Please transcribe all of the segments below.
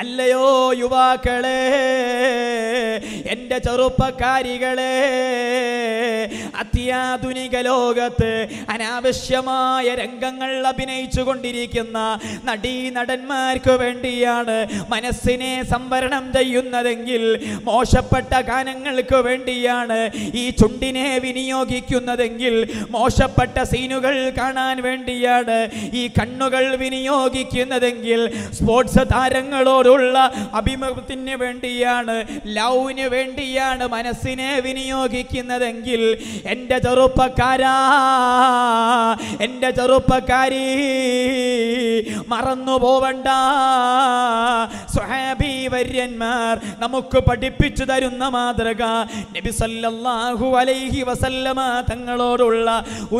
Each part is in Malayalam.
അല്ലയോ യുവാക്കളെ എൻ്റെ ചെറുപ്പക്കാരികളെ അത്യാധുനിക ലോകത്ത് അനാവശ്യമായ രംഗങ്ങൾ അഭിനയിച്ചു കൊണ്ടിരിക്കുന്ന നടീ നടന്മാർക്ക് വേണ്ടിയാണ് മനസ്സിനെ സംവരണം ചെയ്യുന്നതെങ്കിൽ മോശപ്പെട്ട ഗാനങ്ങൾക്ക് വേണ്ടിയാണ് ഈ ചുണ്ടിനെ വിനിയോഗിക്കുന്നതെങ്കിൽ മോശപ്പെട്ട സീനുകൾ കാണാൻ വേണ്ടിയാണ് ഈ കണ്ണുകൾ വിനിയോഗിക്കുന്നതെങ്കിൽ സ്പോർട്സ് താരങ്ങളോ ദൈവത്തോടുള്ള അഭിമുഖത്തിന് വേണ്ടിയാണ് ലൗവിന് വേണ്ടിയാണ് മനസ്സിനെ വിനിയോഗിക്കുന്നതെങ്കിൽ എൻ്റെ ചെറുപ്പക്കാരാ എൻ്റെ ചെറുപ്പക്കാരി മറന്നു പോവണ്ട സുഹാബി വര്യന്മാർ നമുക്ക് പഠിപ്പിച്ചു തരുന്ന മാതൃക നബി സല്ലല്ലാഹു അലൈഹി വസല്ലമ തങ്ങളോടുള്ള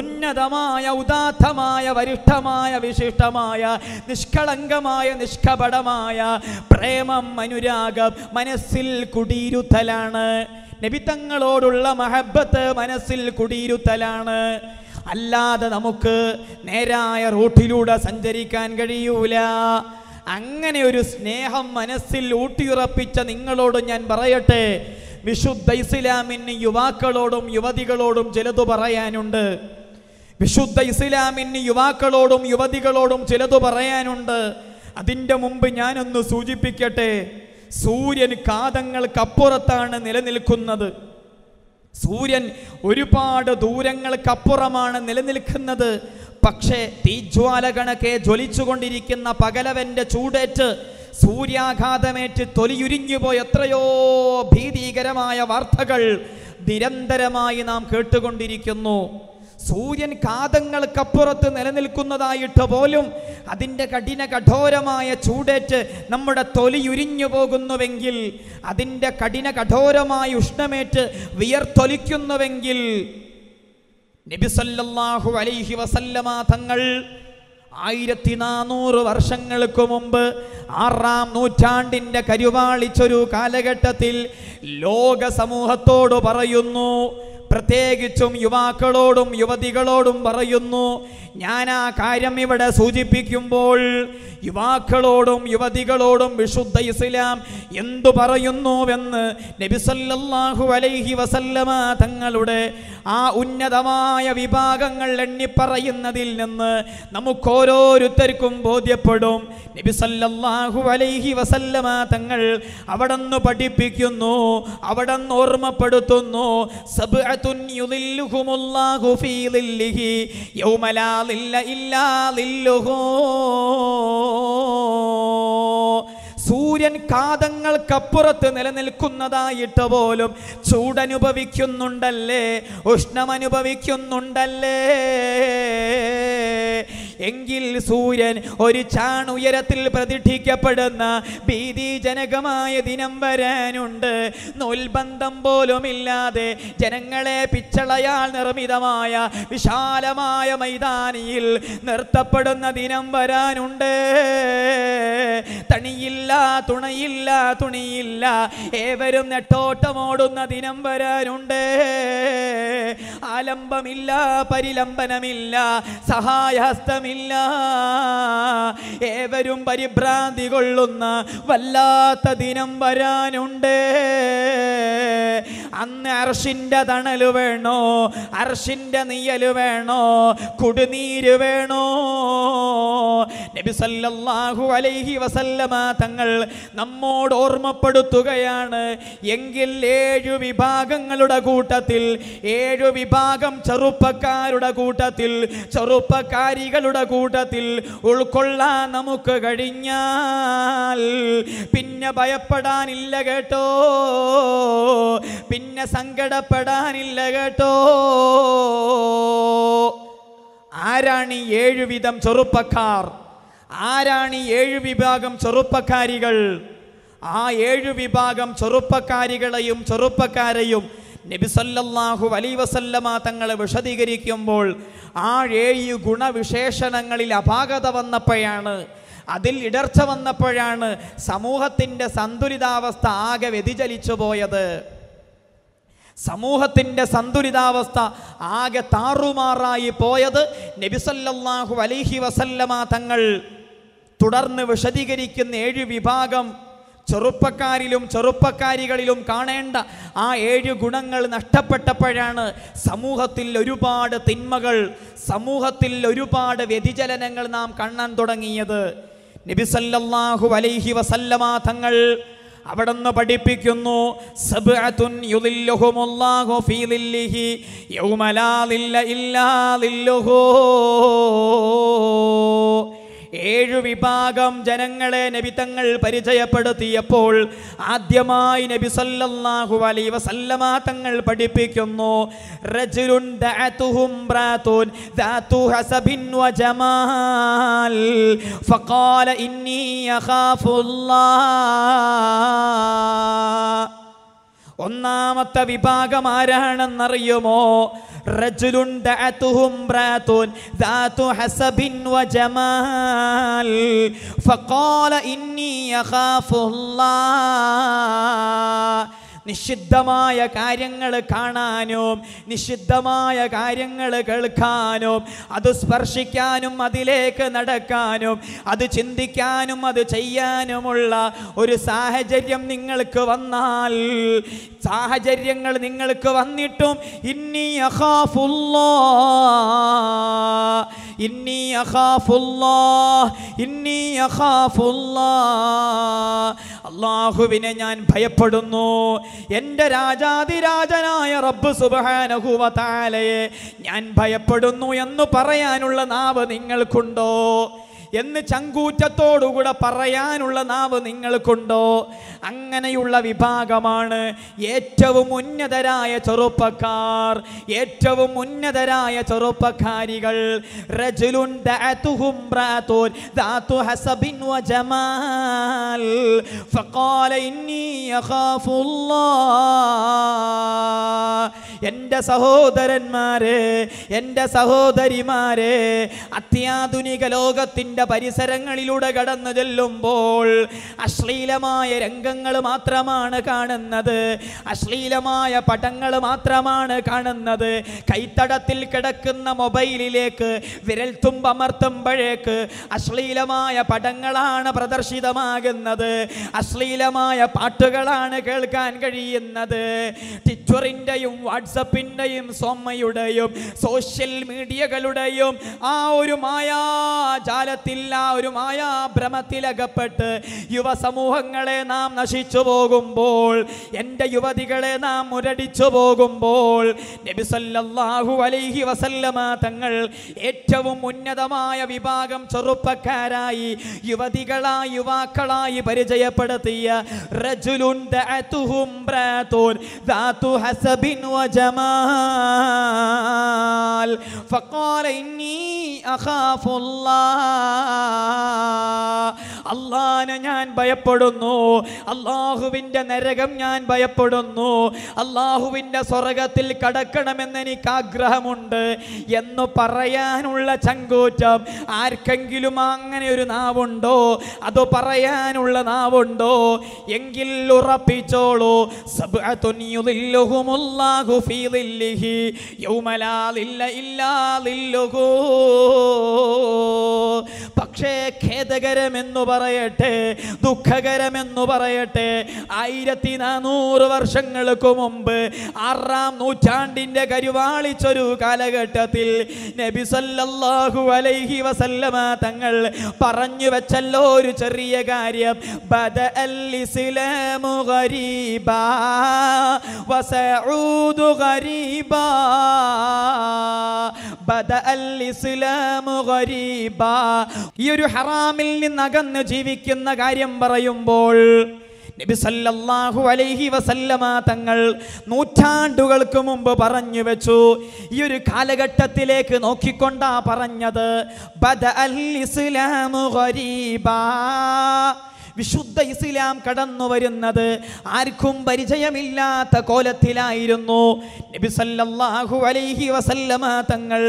ഉന്നതമായ ഉദാത്തമായ വരിഷ്ഠമായ വിശിഷ്ടമായ നിഷ്കളങ്കമായ നിഷ്കപടമായ പ്രേമം അനുരാഗം മനസ്സിൽ കുടിയിരുത്തലാണ് നബിത്തങ്ങളോടുള്ള മഹബത്ത് മനസ്സിൽ കുടിയിരുത്തലാണ് അല്ലാതെ നമുക്ക് നേരായ റൂട്ടിലൂടെ സഞ്ചരിക്കാൻ കഴിയൂല അങ്ങനെ ഒരു സ്നേഹം മനസ്സിൽ ഊട്ടിയുറപ്പിച്ച നിങ്ങളോട് ഞാൻ പറയട്ടെ വിശുദ്ധ ഇസ്ലാമിന് യുവാക്കളോടും യുവതികളോടും ചിലതു പറയാനുണ്ട് വിശുദ്ധ ഇസ്ലാമിന് യുവാക്കളോടും യുവതികളോടും ചിലതു പറയാനുണ്ട് അതിൻ്റെ മുമ്പ് ഞാനൊന്ന് സൂചിപ്പിക്കട്ടെ സൂര്യൻ കാതങ്ങൾക്കപ്പുറത്താണ് നിലനിൽക്കുന്നത് സൂര്യൻ ഒരുപാട് ദൂരങ്ങൾക്കപ്പുറമാണ് നിലനിൽക്കുന്നത് പക്ഷേ തീജ്വാല കണക്കെ ജ്വലിച്ചുകൊണ്ടിരിക്കുന്ന പകലവന്റെ ചൂടേറ്റ് സൂര്യാഘാതമേറ്റ് തൊലിയുരിഞ്ഞുപോയ എത്രയോ ഭീതികരമായ വാർത്തകൾ നിരന്തരമായി നാം കേട്ടുകൊണ്ടിരിക്കുന്നു സൂര്യൻ കാതങ്ങൾക്കപ്പുറത്ത് നിലനിൽക്കുന്നതായിട്ട് പോലും അതിൻ്റെ കഠിന കഠോരമായ ചൂടേറ്റ് നമ്മുടെ തൊലിയുരിഞ്ഞു പോകുന്നുവെങ്കിൽ അതിൻ്റെ കഠിന കഠോരമായ ഉഷ്ണമേറ്റ് വിയർത്തൊലിക്കുന്നുവെങ്കിൽ നബിസല്ലാഹു അലൈഹി വസല്ലമ തങ്ങൾ ആയിരത്തി നാനൂറ് വർഷങ്ങൾക്ക് മുമ്പ് ആറാം നൂറ്റാണ്ടിൻ്റെ കരുവാളിച്ചൊരു കാലഘട്ടത്തിൽ ലോക സമൂഹത്തോട് പറയുന്നു പ്രത്യേകിച്ചും യുവാക്കളോടും യുവതികളോടും പറയുന്നു ഞാൻ ആ കാര്യം ഇവിടെ സൂചിപ്പിക്കുമ്പോൾ യുവാക്കളോടും യുവതികളോടും വിശുദ്ധ ഇസ്ലാം എന്തു പറയുന്നുവെന്ന് നബിസല്ലാഹു അലൈഹി വസല്ലമ തങ്ങളുടെ ആ ഉന്നതമായ വിഭാഗങ്ങൾ എണ്ണിപ്പറയുന്നതിൽ നിന്ന് നമുക്ക് ഓരോരുത്തർക്കും ബോധ്യപ്പെടും നബിസല്ലാഹു അലൈഹി വസല്ലമ തങ്ങൾ നിന്ന് പഠിപ്പിക്കുന്നു നിന്ന് ഓർമ്മപ്പെടുത്തുന്നു നില്ല ഇല്ലാ സൂര്യൻ കാതങ്ങൾക്കപ്പുറത്ത് നിലനിൽക്കുന്നതായിട്ട് പോലും ചൂടനുഭവിക്കുന്നുണ്ടല്ലേ ഉഷ്ണമനുഭവിക്കുന്നുണ്ടല്ലേ എങ്കിൽ സൂര്യൻ ഒരു ചാണുയരത്തിൽ പ്രതിഷ്ഠിക്കപ്പെടുന്ന ഭീതിജനകമായ ദിനം വരാനുണ്ട് നോൽബന്ധം പോലുമില്ലാതെ ജനങ്ങളെ പിച്ചളയാൽ നിർമ്മിതമായ വിശാലമായ മൈതാനിയിൽ നിർത്തപ്പെടുന്ന ദിനം വരാനുണ്ട് തണിയില്ല തുണയില്ല തുണിയില്ല ഏവരും നെട്ടോട്ടമോടുന്ന ദിനം വരാനുണ്ട് ആലംബമില്ല പരിലംബനമില്ല സഹായഹസ്തമില്ല ഏവരും പരിഭ്രാന്തി കൊള്ളുന്ന വല്ലാത്ത ദിനം വരാനുണ്ട് അന്ന് അർഷിൻ്റെ തണല് വേണോ അർഷിൻ്റെ നീയല് വേണോ കുടുനീര് വേണോ നബി സല്ലല്ലാഹു അലൈഹി വസല്ലമ തങ്ങൾ നമ്മോട് ഓർമ്മപ്പെടുത്തുകയാണ് എങ്കിൽ ഏഴു വിഭാഗങ്ങളുടെ കൂട്ടത്തിൽ ഏഴു വിഭാഗം ചെറുപ്പക്കാരുടെ കൂട്ടത്തിൽ ചെറുപ്പക്കാരികളുടെ കൂട്ടത്തിൽ ഉൾക്കൊള്ളാൻ നമുക്ക് കഴിഞ്ഞാൽ പിന്നെ ഭയപ്പെടാനില്ല കേട്ടോ പിന്നെ സങ്കടപ്പെടാനില്ല കേട്ടോ ആരാണ് ഈ ഏഴുവിധം ചെറുപ്പക്കാർ ആരാണ് ഈ ഏഴ് വിഭാഗം ചെറുപ്പക്കാരികൾ ആ ഏഴ് വിഭാഗം ചെറുപ്പക്കാരികളെയും ചെറുപ്പക്കാരെയും നബിസല്ലാഹു അലൈ വസല്ലമ തങ്ങളെ വിശദീകരിക്കുമ്പോൾ ആ ഏഴ് ഗുണവിശേഷണങ്ങളിൽ അപാകത വന്നപ്പോഴാണ് അതിൽ ഇടർച്ച വന്നപ്പോഴാണ് സമൂഹത്തിൻ്റെ സന്തുലിതാവസ്ഥ ആകെ വ്യതിചലിച്ചു പോയത് സമൂഹത്തിൻ്റെ സന്തുലിതാവസ്ഥ ആകെ താറുമാറായി പോയത് നബിസല്ലാഹു അലിഹി വസല്ലമ തങ്ങൾ തുടർന്ന് വിശദീകരിക്കുന്ന ഏഴ് വിഭാഗം ചെറുപ്പക്കാരിലും ചെറുപ്പക്കാരികളിലും കാണേണ്ട ആ ഏഴ് ഗുണങ്ങൾ നഷ്ടപ്പെട്ടപ്പോഴാണ് സമൂഹത്തിൽ ഒരുപാട് തിന്മകൾ സമൂഹത്തിൽ ഒരുപാട് വ്യതിചലനങ്ങൾ നാം കാണാൻ തുടങ്ങിയത് നബിസല്ലാഹു അലൈഹി തങ്ങൾ അവിടുന്ന് പഠിപ്പിക്കുന്നു സബ്അത്തുൻ ഏഴു വിഭാഗം ജനങ്ങളെ നബി തങ്ങൾ പരിചയപ്പെടുത്തിയപ്പോൾ ആദ്യമായി നബി സല്ലല്ലാഹു അലൈഹി വസല്ലമ തങ്ങൾ പഠിപ്പിക്കുന്നു റജുലുൻ ദഅതുഹും ബ്രാതുൻ ദഅതു ഹസബിൻ വജമാൽ ഫഖാല ഇന്നി യഖാഫുല്ലാഹ് ഒന്നാമത്തെ വിഭാഗം ആരാണെന്നറിയുമോ رجل دعته امرأة ذات حسب وجمال فقال إني أخاف الله നിഷിദ്ധമായ കാര്യങ്ങൾ കാണാനും നിഷിദ്ധമായ കാര്യങ്ങൾ കേൾക്കാനും അത് സ്പർശിക്കാനും അതിലേക്ക് നടക്കാനും അത് ചിന്തിക്കാനും അത് ചെയ്യാനുമുള്ള ഒരു സാഹചര്യം നിങ്ങൾക്ക് വന്നാൽ സാഹചര്യങ്ങൾ നിങ്ങൾക്ക് വന്നിട്ടും ഇന്നി അഹാഫുല്ലോ ഇന്നി അഹാഫുല്ലോ ഇന്നി അഹാഫുല്ലോ അള്ളാഹുവിനെ ഞാൻ ഭയപ്പെടുന്നു എൻ്റെ രാജാതിരാജനായ റബ്ബ് സുബാനഹുവ ഞാൻ ഭയപ്പെടുന്നു എന്ന് പറയാനുള്ള നാവ് നിങ്ങൾക്കുണ്ടോ എന്ന് ചങ്കൂറ്റത്തോടുകൂടെ പറയാനുള്ള നാവ് നിങ്ങൾക്കുണ്ടോ അങ്ങനെയുള്ള വിഭാഗമാണ് ഏറ്റവും ഉന്നതരായ ചെറുപ്പക്കാർ ഏറ്റവും ഉന്നതരായ ചെറുപ്പക്കാരികൾ റജുലുൻ എൻ്റെ സഹോദരന്മാരെ എൻ്റെ സഹോദരിമാരെ അത്യാധുനിക ലോകത്തിൻ്റെ റൂമിൻ്റെ പരിസരങ്ങളിലൂടെ കടന്നു ചെല്ലുമ്പോൾ അശ്ലീലമായ രംഗങ്ങൾ മാത്രമാണ് കാണുന്നത് അശ്ലീലമായ പടങ്ങൾ മാത്രമാണ് കാണുന്നത് കൈത്തടത്തിൽ കിടക്കുന്ന മൊബൈലിലേക്ക് വിരൽ തുമ്പമർത്തുമ്പോഴേക്ക് അശ്ലീലമായ പടങ്ങളാണ് പ്രദർശിതമാകുന്നത് അശ്ലീലമായ പാട്ടുകളാണ് കേൾക്കാൻ കഴിയുന്നത് ട്വിറ്ററിൻ്റെയും വാട്സപ്പിൻ്റെയും സൊമ്മയുടെയും സോഷ്യൽ മീഡിയകളുടെയും ആ ഒരു മായാജാലത്ത് ലോകത്തില്ല ഒരു മായാഭ്രമത്തിലകപ്പെട്ട് യുവസമൂഹങ്ങളെ നാം നശിച്ചു പോകുമ്പോൾ എൻ്റെ യുവതികളെ നാം മുരടിച്ചു പോകുമ്പോൾ നബിസല്ലാഹു അലൈഹി വസല്ലമ തങ്ങൾ ഏറ്റവും ഉന്നതമായ വിഭാഗം ചെറുപ്പക്കാരായി യുവതികളായി യുവാക്കളായി പരിചയപ്പെടുത്തിയ റജുലുൻ ഹസബിൻ فقال إني أخاف الله അള്ളാനെ ഞാൻ ഭയപ്പെടുന്നു അള്ളാഹുവിൻ്റെ നരകം ഞാൻ ഭയപ്പെടുന്നു അള്ളാഹുവിൻ്റെ സ്വർഗത്തിൽ കടക്കണമെന്ന് എനിക്ക് ആഗ്രഹമുണ്ട് എന്ന് പറയാനുള്ള ചങ്കൂറ്റം ആർക്കെങ്കിലും അങ്ങനെ ഒരു നാവുണ്ടോ അത് പറയാനുള്ള നാവുണ്ടോ എങ്കിൽ ഉറപ്പിച്ചോളൂ പക്ഷേ ഖേദകരമെന്നു പറയട്ടെ ദുഃഖകരമെന്നു പറയട്ടെ ആയിരത്തി നാനൂറ് വർഷങ്ങൾക്ക് മുമ്പ് ആറാം നൂറ്റാണ്ടിൻ്റെ കരുവാളിച്ചൊരു കാലഘട്ടത്തിൽ നബി സല്ലല്ലാഹു അലൈഹി വസല്ലമ തങ്ങൾ പറഞ്ഞു വെച്ചല്ലോ ഒരു ചെറിയ കാര്യം ബദ ഇസ്ലാമു ഗരീബ വസഊദു ഗരീബ ബദ ഇസ്ലാമു ഗരീബ ഈ ഒരു ഹറാമിൽ നിന്ന് അകന്ന് ജീവിക്കുന്ന കാര്യം പറയുമ്പോൾ നബിസല്ലാഹു അലൈഹി വസല്ലമ തങ്ങൾ നൂറ്റാണ്ടുകൾക്ക് മുമ്പ് പറഞ്ഞു വെച്ചു ഈ ഒരു കാലഘട്ടത്തിലേക്ക് നോക്കിക്കൊണ്ടാ പറഞ്ഞത് ബദ അൽ ഇസ്ലാമു ഗരീബാ വിശുദ്ധ ഇസ്ലാം കടന്നു വരുന്നത് ആർക്കും പരിചയമില്ലാത്ത കോലത്തിലായിരുന്നു നബി സല്ലല്ലാഹു അലൈഹി വസല്ലമ തങ്ങൾ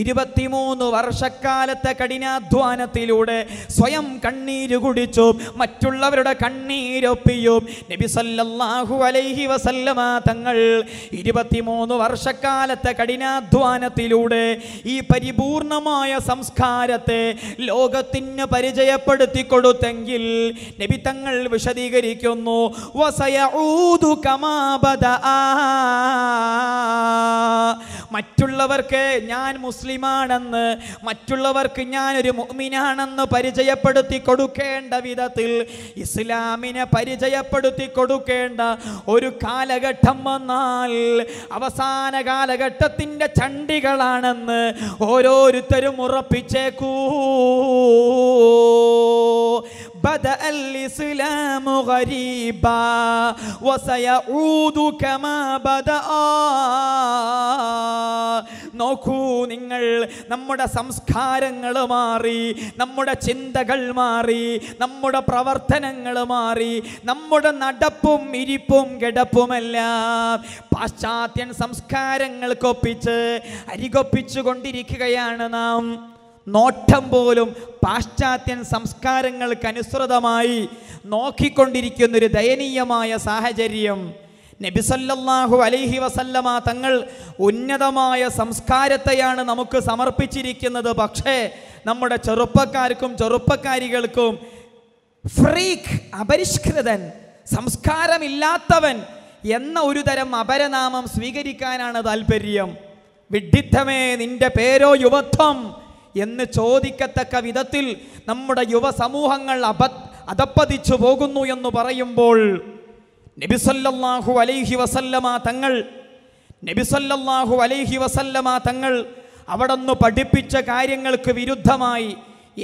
ഇരുപത്തിമൂന്ന് വർഷക്കാലത്തെ കഠിനാധ്വാനത്തിലൂടെ സ്വയം കണ്ണീര് കുടിച്ചും മറ്റുള്ളവരുടെ കണ്ണീരൊപ്പിയും നബി സല്ലല്ലാഹു അലൈഹി വസല്ലമ തങ്ങൾ ഇരുപത്തിമൂന്ന് വർഷക്കാലത്തെ കഠിനാധ്വാനത്തിലൂടെ ഈ പരിപൂർണമായ സംസ്കാരത്തെ ലോകത്തിന് പരിചയപ്പെടുത്തി കൊടുത്തെങ്കിൽ നബി തങ്ങൾ വിശദീകരിക്കുന്നു മറ്റുള്ളവർക്ക് ഞാൻ മുസ്ലിമാണെന്ന് മറ്റുള്ളവർക്ക് ഞാൻ ഒരു മുഅ്മിനാണെന്ന് പരിചയപ്പെടുത്തി കൊടുക്കേണ്ട വിധത്തിൽ ഇസ്ലാമിനെ പരിചയപ്പെടുത്തി കൊടുക്കേണ്ട ഒരു കാലഘട്ടം വന്നാൽ അവസാന കാലഘട്ടത്തിൻ്റെ ചണ്ടികളാണെന്ന് ഓരോരുത്തരും ഉറപ്പിച്ചേക്കൂ بدأ الإسلام غريبا وسيعود كما بدأ നോക്കൂ നിങ്ങൾ നമ്മുടെ സംസ്കാരങ്ങൾ മാറി നമ്മുടെ ചിന്തകൾ മാറി നമ്മുടെ പ്രവർത്തനങ്ങൾ മാറി നമ്മുടെ നടപ്പും ഇരിപ്പും കിടപ്പുമെല്ലാം പാശ്ചാത്യൻ സംസ്കാരങ്ങൾക്കൊപ്പിച്ച് അരികൊപ്പിച്ചു കൊണ്ടിരിക്കുകയാണ് നാം നോട്ടം പോലും പാശ്ചാത്യൻ സംസ്കാരങ്ങൾക്കനുസൃതമായി നോക്കിക്കൊണ്ടിരിക്കുന്നൊരു ദയനീയമായ സാഹചര്യം നബിസല്ലാഹു അലൈഹി വസല്ലമ തങ്ങൾ ഉന്നതമായ സംസ്കാരത്തെയാണ് നമുക്ക് സമർപ്പിച്ചിരിക്കുന്നത് പക്ഷേ നമ്മുടെ ചെറുപ്പക്കാർക്കും ചെറുപ്പക്കാരികൾക്കും ഫ്രീഖ് അപരിഷ്കൃതൻ സംസ്കാരമില്ലാത്തവൻ എന്ന ഒരു തരം അപരനാമം സ്വീകരിക്കാനാണ് താല്പര്യം വിഡിദ്ധമേ നിന്റെ പേരോ യുവത്വം എന്ന് ചോദിക്കത്തക്ക വിധത്തിൽ നമ്മുടെ യുവസമൂഹങ്ങൾ അബ അതപ്പതിച്ചു പോകുന്നു എന്ന് പറയുമ്പോൾ നബിസല്ലാഹു അലൈഹി വസല്ലമ തങ്ങൾ നബിസല്ലാഹു അലൈഹി വസല്ലമ തങ്ങൾ അവിടെ നിന്ന് പഠിപ്പിച്ച കാര്യങ്ങൾക്ക് വിരുദ്ധമായി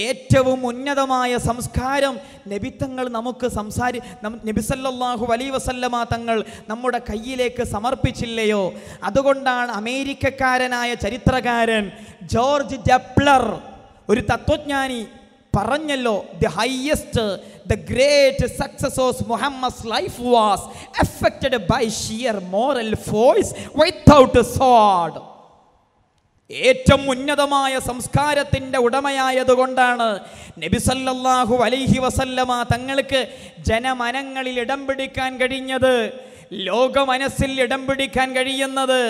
ഏറ്റവും ഉന്നതമായ സംസ്കാരം നബിത്തങ്ങൾ നമുക്ക് സംസാരി നബിസല്ലാഹു അലൈ വസല്ലമ തങ്ങൾ നമ്മുടെ കയ്യിലേക്ക് സമർപ്പിച്ചില്ലയോ അതുകൊണ്ടാണ് അമേരിക്കക്കാരനായ ചരിത്രകാരൻ ജോർജ് ജപ്ലർ ഒരു തത്വജ്ഞാനി പറഞ്ഞല്ലോ the highest the great success of Muhammad life was effected by sheer moral force without sword ഏറ്റവും ഉന്നതമായ സംസ്കാരത്തിൻ്റെ ഉടമയായതുകൊണ്ടാണ് നബിസല്ലാഹു അലൈഹി വസല്ലമ തങ്ങൾക്ക് ജനമനങ്ങളിൽ ഇടം പിടിക്കാൻ കഴിഞ്ഞത് ലോകമനസ്സിൽ ഇടം പിടിക്കാൻ കഴിയുന്നത്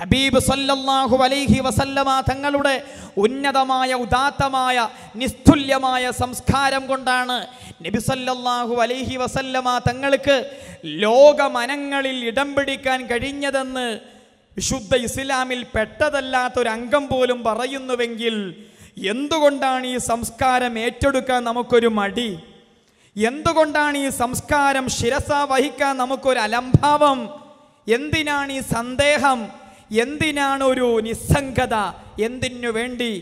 ഹബീബ് സല്ലല്ലാഹു അലൈഹി വസല്ലമ തങ്ങളുടെ ഉന്നതമായ ഉദാത്തമായ നിസ്തുല്യമായ സംസ്കാരം കൊണ്ടാണ് നബി സല്ലല്ലാഹു അലൈഹി വസല്ലമ തങ്ങൾക്ക് ലോകമനങ്ങളിൽ ഇടം പിടിക്കാൻ കഴിഞ്ഞതെന്ന് വിശുദ്ധ ഇസ്ലാമിൽ പെട്ടതല്ലാത്ത ഒരു അംഗം പോലും പറയുന്നുവെങ്കിൽ എന്തുകൊണ്ടാണ് ഈ സംസ്കാരം ഏറ്റെടുക്കാൻ നമുക്കൊരു മടി എന്തുകൊണ്ടാണ് ഈ സംസ്കാരം ശിരസ വഹിക്കാൻ നമുക്കൊരു അലംഭാവം എന്തിനാണ് ഈ സന്ദേഹം എന്തിനാണ് ഒരു നിസ്സംഗത എന്തിനു വേണ്ടി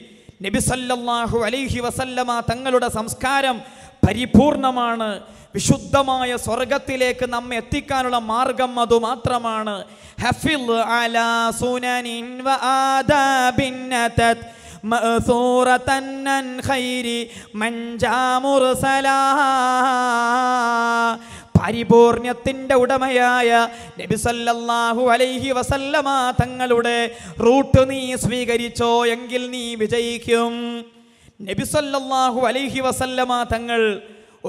നബിസല്ലാഹു അലൈഹി വസല്ലമ തങ്ങളുടെ സംസ്കാരം പരിപൂർണമാണ് വിശുദ്ധമായ സ്വർഗത്തിലേക്ക് നമ്മെ എത്തിക്കാനുള്ള മാർഗം അതുമാത്രമാണ് ഹഫിൽ പരിപൂർണ്യത്തിൻ്റെ ഉടമയായ നബിസല്ലാഹു അലൈഹി വസല്ലമ തങ്ങളുടെ റൂട്ട് നീ സ്വീകരിച്ചോ എങ്കിൽ നീ വിജയിക്കും നബിസല്ലാഹു അലൈഹി വസല്ലമ തങ്ങൾ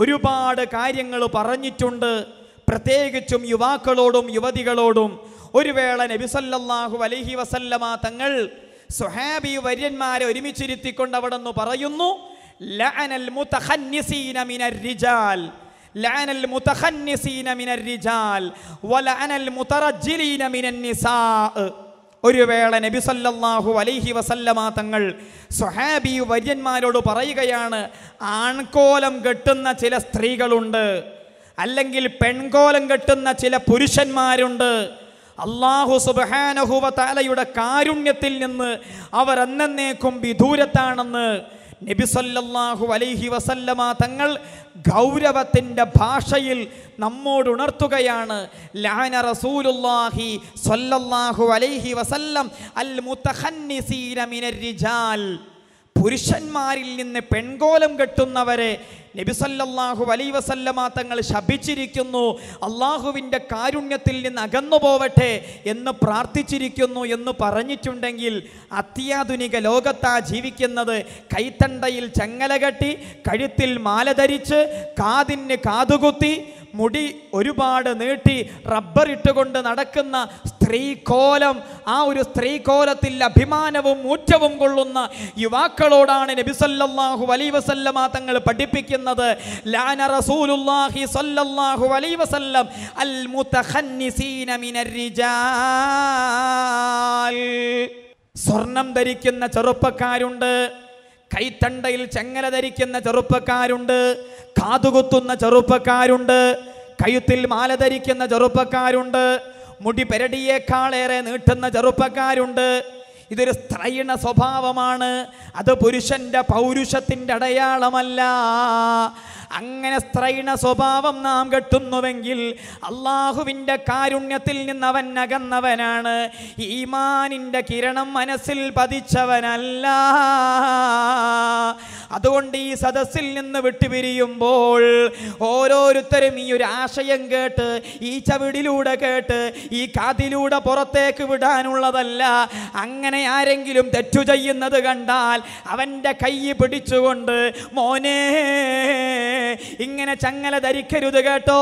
ഒരുപാട് കാര്യങ്ങൾ പറഞ്ഞിട്ടുണ്ട് പ്രത്യേകിച്ചും യുവാക്കളോടും യുവതികളോടും ഒരു വേള നബിസല്ലാഹു അലഹി വസല്ലമ തങ്ങൾ സുഹാബി വര്യന്മാരെ ഒരുമിച്ചിരുത്തിക്കൊണ്ട് അവിടെ നിന്ന് പറയുന്നു ലഅനൽ ഒരു വേള നബി സല്ലല്ലാഹു അലൈഹി വസല്ലമ തങ്ങൾ സ്വഹാബി വര്യന്മാരോട് പറയുകയാണ് ആൺകോലം കെട്ടുന്ന ചില സ്ത്രീകളുണ്ട് അല്ലെങ്കിൽ പെൺകോലം കെട്ടുന്ന ചില പുരുഷന്മാരുണ്ട് അള്ളാഹു സുബഹാനഹുവ താലയുടെ കാരുണ്യത്തിൽ നിന്ന് അവർ എന്നേക്കും വിദൂരത്താണെന്ന് നബിസല്ലാഹു അലൈഹി വസല്ലമ തങ്ങൾ ഗൗരവത്തിൻ്റെ ഭാഷയിൽ നമ്മോട് ഉണർത്തുകയാണ് ലാന റസൂലുല്ലാഹി സല്ലല്ലാഹു അലൈഹി വസല്ലം അൽ മുത്തഹന്നിസീന മിനർ റിജാൽ പുരുഷന്മാരിൽ നിന്ന് പെൺകോലം കെട്ടുന്നവരെ നബിസല്ലാഹു അലൈ വസല്ലമ തങ്ങൾ ശപിച്ചിരിക്കുന്നു അള്ളാഹുവിൻ്റെ കാരുണ്യത്തിൽ നിന്ന് അകന്നു പോവട്ടെ എന്ന് പ്രാർത്ഥിച്ചിരിക്കുന്നു എന്ന് പറഞ്ഞിട്ടുണ്ടെങ്കിൽ അത്യാധുനിക ലോകത്താ ജീവിക്കുന്നത് കൈത്തണ്ടയിൽ ചങ്ങല കെട്ടി കഴുത്തിൽ മാല ധരിച്ച് കാതിന് കാതുകുത്തി മുടി ഒരുപാട് നീട്ടി റബ്ബർ ഇട്ടുകൊണ്ട് നടക്കുന്ന സ്ത്രീകോലം ആ ഒരു സ്ത്രീകോലത്തിൽ അഭിമാനവും ഊറ്റവും കൊള്ളുന്ന യുവാക്കളോടാണ് നബിസല്ലാഹു അലൈ വസല്ലമ തങ്ങൾ പഠിപ്പിക്കുന്നത് ലാന റസൂലുല്ലാഹി സല്ലല്ലാഹു അലൈ വസല്ലം അൽ മുതഖന്നിസീന മിനർ റിജാൽ സ്വർണം ധരിക്കുന്ന ചെറുപ്പക്കാരുണ്ട് കൈത്തണ്ടയിൽ ചെങ്ങല ധരിക്കുന്ന ചെറുപ്പക്കാരുണ്ട് കാതുകുത്തുന്ന ചെറുപ്പക്കാരുണ്ട് കഴുത്തിൽ മാല ധരിക്കുന്ന ചെറുപ്പക്കാരുണ്ട് മുടി പെരടിയേക്കാളേറെ നീട്ടുന്ന ചെറുപ്പക്കാരുണ്ട് ഇതൊരു സ്ത്രൈണ സ്വഭാവമാണ് അത് പുരുഷൻ്റെ പൗരുഷത്തിൻ്റെ അടയാളമല്ല അങ്ങനെ സ്ത്രൈണ സ്വഭാവം നാം കെട്ടുന്നുവെങ്കിൽ അള്ളാഹുവിൻ്റെ കാരുണ്യത്തിൽ നിന്ന് അവൻ അകന്നവനാണ് ഈമാനിൻ്റെ കിരണം മനസ്സിൽ പതിച്ചവനല്ല അതുകൊണ്ട് ഈ സദസ്സിൽ നിന്ന് വിട്ടുപിരിയുമ്പോൾ ഓരോരുത്തരും ഈ ഒരു ആശയം കേട്ട് ഈ ചവിടിലൂടെ കേട്ട് ഈ കാതിലൂടെ പുറത്തേക്ക് വിടാനുള്ളതല്ല അങ്ങനെ ആരെങ്കിലും തെറ്റു ചെയ്യുന്നത് കണ്ടാൽ അവൻ്റെ കൈ പിടിച്ചുകൊണ്ട് മോനേ ഇങ്ങനെ ചങ്ങല ധരിക്കരുത് കേട്ടോ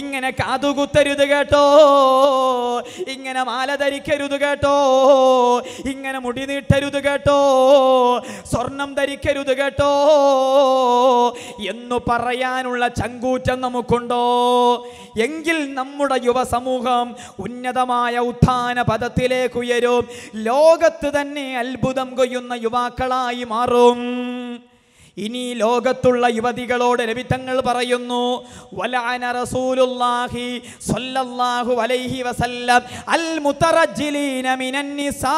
ഇങ്ങനെ കാതുകുത്തരുത് കേട്ടോ ഇങ്ങനെ മാല ധരിക്കരുത് കേട്ടോ ഇങ്ങനെ മുടി നീട്ടരുത് കേട്ടോ സ്വർണം ധരിക്കരുത് കേട്ടോ എന്നു പറയാനുള്ള ചങ്കൂറ്റം നമുക്കുണ്ടോ എങ്കിൽ നമ്മുടെ യുവസമൂഹം ഉന്നതമായ ഉത്ഥാന പദത്തിലേക്ക് ഉയരും ലോകത്ത് തന്നെ അത്ഭുതം കൊയ്യുന്ന യുവാക്കളായി മാറും ഇനി ലോകത്തുള്ള യുവതികളോട് രവിത്തങ്ങൾ പറയുന്നു വലാന റസൂലുല്ലാഹി സല്ലല്ലാഹു അലൈഹി വസല്ലം അൽ മുതറജ്ജിലീന മിനന്നിസാ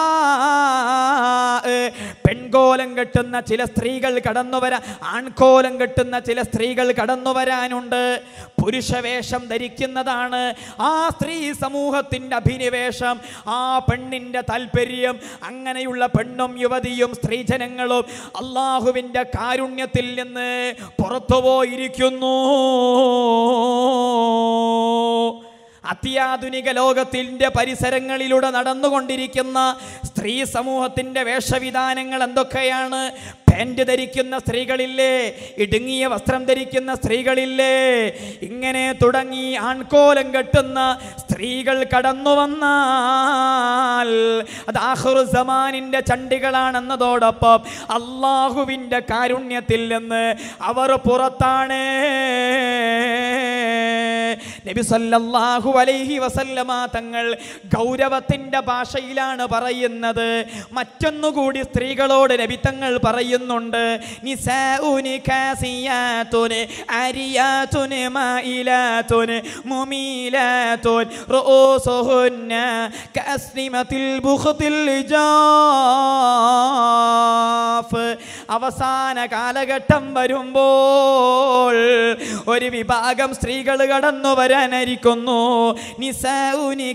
പെൺ പെൺകോലം കെട്ടുന്ന ചില സ്ത്രീകൾ കടന്നു വരാൻ ആൺകോലം കെട്ടുന്ന ചില സ്ത്രീകൾ കടന്നു വരാനുണ്ട് പുരുഷവേഷം ധരിക്കുന്നതാണ് ആ സ്ത്രീ സമൂഹത്തിൻ്റെ അഭിനിവേശം ആ പെണ്ണിൻ്റെ താല്പര്യം അങ്ങനെയുള്ള പെണ്ണും യുവതിയും സ്ത്രീജനങ്ങളും അള്ളാഹുവിൻ്റെ കാരുണ്യത്തിൽ നിന്ന് പുറത്തുപോയിരിക്കുന്നു അത്യാധുനിക ലോകത്തിൻ്റെ പരിസരങ്ങളിലൂടെ നടന്നുകൊണ്ടിരിക്കുന്ന സ്ത്രീ സമൂഹത്തിൻ്റെ വേഷവിധാനങ്ങൾ എന്തൊക്കെയാണ് പാൻറ് ധരിക്കുന്ന സ്ത്രീകളില്ലേ ഇടുങ്ങിയ വസ്ത്രം ധരിക്കുന്ന സ്ത്രീകളില്ലേ ഇങ്ങനെ തുടങ്ങി ആൺകോലം കെട്ടുന്ന സ്ത്രീകൾ കടന്നു വന്നാൽ അത് ചണ്ടികളാണെന്നതോടൊപ്പം അള്ളാഹുവിൻ്റെ കാരുണ്യത്തിൽ നിന്ന് അവർ പുറത്താണ് നബി സല്ലല്ലാഹു അലൈഹി വസല്ലമ തങ്ങൾ ഗൗരവത്തിൻ്റെ ഭാഷയിലാണ് പറയുന്നത് മറ്റൊന്നുകൂടി സ്ത്രീകളോട് നബി തങ്ങൾ പറയുന്നു പറയുന്നുണ്ട് മുമീലാതുൻ ബുഖത്തിൽ ജാഫ് അവസാന കാലഘട്ടം വരുമ്പോൾ ഒരു വിഭാഗം സ്ത്രീകൾ കടന്നു വരാനായിരിക്കുന്നു നിസൗനി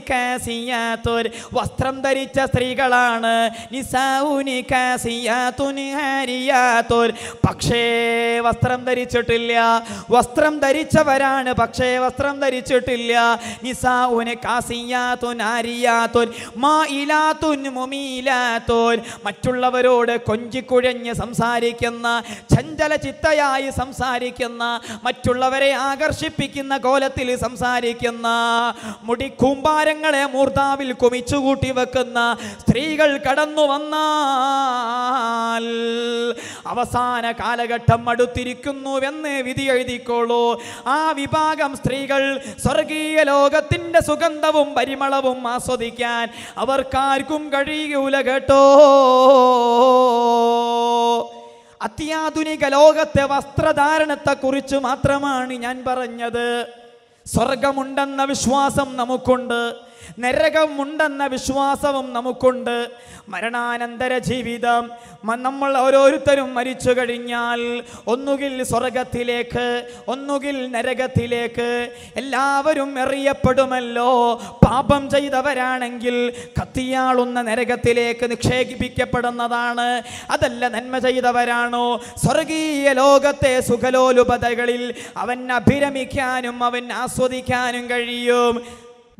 വസ്ത്രം ധരിച്ച സ്ത്രീകളാണ് നിസൗനി കാസിയാതുനി വയ്യാത്തോർ പക്ഷേ വസ്ത്രം ധരിച്ചിട്ടില്ല വസ്ത്രം ധരിച്ചവരാണ് പക്ഷേ വസ്ത്രം ധരിച്ചിട്ടില്ല നിസാവുന് കാസിയാത്തോൻ ആരിയാത്തോൻ മാ ഇലാത്തോൻ മുമിയിലാത്തോൻ മറ്റുള്ളവരോട് കൊഞ്ചിക്കുഴഞ്ഞ് സംസാരിക്കുന്ന ചഞ്ചല ചിത്തയായി സംസാരിക്കുന്ന മറ്റുള്ളവരെ ആകർഷിപ്പിക്കുന്ന കോലത്തിൽ സംസാരിക്കുന്ന മുടിക്കൂമ്പാരങ്ങളെ മൂർത്താവിൽ കുമിച്ചുകൂട്ടി വെക്കുന്ന സ്ത്രീകൾ കടന്നു വന്നാൽ അവസാന കാലഘട്ടം അടുത്തിരിക്കുന്നുവെന്ന് വിധി എഴുതിക്കോളൂ ആ വിഭാഗം സ്ത്രീകൾ സ്വർഗീയ ലോകത്തിൻ്റെ സുഗന്ധവും പരിമളവും ആസ്വദിക്കാൻ അവർക്കാർക്കും കഴിയൂല കേട്ടോ അത്യാധുനിക ലോകത്തെ വസ്ത്രധാരണത്തെക്കുറിച്ച് മാത്രമാണ് ഞാൻ പറഞ്ഞത് സ്വർഗമുണ്ടെന്ന വിശ്വാസം നമുക്കുണ്ട് നരകമുണ്ടെന്ന വിശ്വാസവും നമുക്കുണ്ട് മരണാനന്തര ജീവിതം നമ്മൾ ഓരോരുത്തരും മരിച്ചു കഴിഞ്ഞാൽ ഒന്നുകിൽ സ്വർഗത്തിലേക്ക് ഒന്നുകിൽ നരകത്തിലേക്ക് എല്ലാവരും എറിയപ്പെടുമല്ലോ പാപം ചെയ്തവരാണെങ്കിൽ കത്തിയാളുന്ന നരകത്തിലേക്ക് നിക്ഷേപിക്കപ്പെടുന്നതാണ് അതല്ല നന്മ ചെയ്തവരാണോ സ്വർഗീയ ലോകത്തെ സുഖലോലുപതകളിൽ അവൻ അഭിരമിക്കാനും അവൻ ആസ്വദിക്കാനും കഴിയും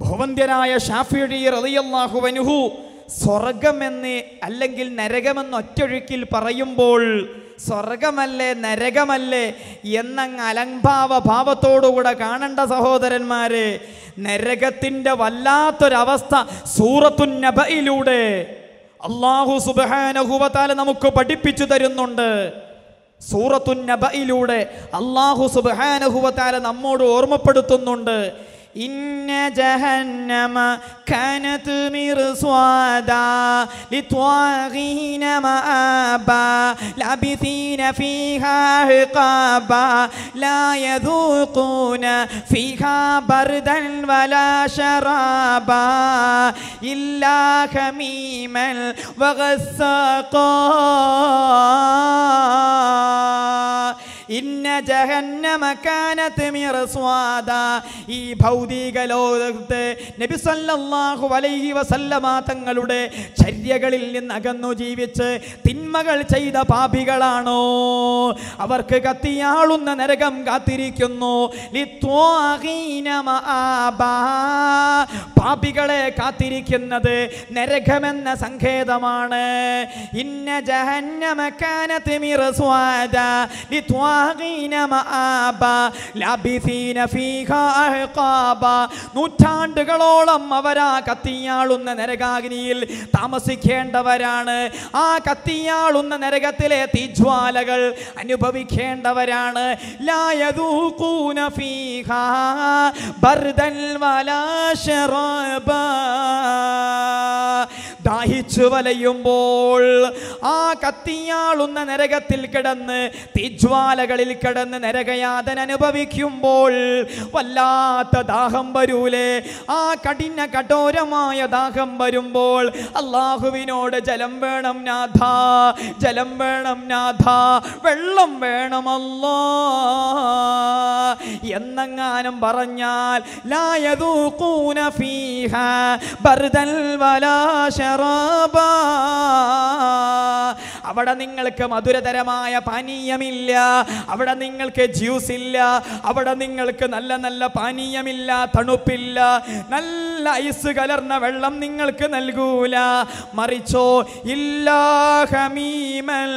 ഭവന്ത്യനായ ഷാഫിയുടെ റതിയല്ലാഹുവനുഹു സ്വർഗമെന്ന് അല്ലെങ്കിൽ നരകമെന്ന് ഒറ്റൊഴുക്കിൽ പറയുമ്പോൾ സ്വർഗമല്ലേ നരകമല്ലേ എന്നങ് അലംഭാവ ഭാവത്തോടുകൂടെ കാണേണ്ട സഹോദരന്മാരെ നരകത്തിൻ്റെ വല്ലാത്തൊരവസ്ഥ സൂറത്തുന്നബയിലൂടെ അള്ളാഹു സുബാനഹുവത്താല നമുക്ക് പഠിപ്പിച്ചു തരുന്നുണ്ട് സൂറത്തുന്നബയിലൂടെ അള്ളാഹു സുബാനഹുവത്താല നമ്മോട് ഓർമ്മപ്പെടുത്തുന്നുണ്ട് إن جهنم كانت مرصادا لطواغين مآبا لابثين فيها عقابا لا يذوقون فيها بردا ولا شرابا إلا حميما وغساقا إن جهنم كانت مرصادا ഭൗതിക ലോകത്ത് നബിസല്ലാഹു അലൈഹി വസല്ലമ തങ്ങളുടെ ചര്യകളിൽ നിന്ന് അകന്നു ജീവിച്ച് തിന്മകൾ ചെയ്ത പാപികളാണോ അവർക്ക് കത്തിയാളുന്ന നരകം കാത്തിരിക്കുന്നു പാപികളെ കാത്തിരിക്കുന്നത് നരകമെന്ന സങ്കേതമാണ് ഇന്ന ജഹന്നമക്കാനത്ത് നൂറ്റാണ്ടുകളോളം അവരാ കത്തിയാളുന്ന നരകാഗ്നിയിൽ താമസിക്കേണ്ടവരാണ് ആ കത്തിയാളുന്ന നരകത്തിലെ തീജ്വാലകൾ അനുഭവിക്കേണ്ടവരാണ് ദാഹിച്ചു വലയുമ്പോൾ ആ കത്തിയാളുന്ന നരകത്തിൽ കിടന്ന് തീജ്വാലകളിൽ കിടന്ന് നരകയാതൻ അനുഭവിക്കുമ്പോൾ വല്ലാത്ത ദാഹം വരൂലേ ആ കഠിന കഠോരമായ ദാഹം വരുമ്പോൾ അള്ളാഹുവിനോട് ജലം വേണം നാഥ ജലം വേണം നാഥ വെള്ളം വെള്ളം വേണമല്ലോ എന്നെങ്ങാനും പറഞ്ഞാൽ ലായതൂക്കൂന ഫീഹ ബർദൽ വലാ ശറാബ അവിടെ നിങ്ങൾക്ക് മധുരതരമായ പാനീയമില്ല അവിടെ നിങ്ങൾക്ക് ജ്യൂസ് ഇല്ല അവിടെ നിങ്ങൾക്ക് നല്ല നല്ല പാനീയമില്ല തണുപ്പില്ല നല്ല ഐസ് കലർന്ന വെള്ളം നിങ്ങൾക്ക് നൽകൂല മറിച്ചോ ഇല്ലാ ഹമീമൽ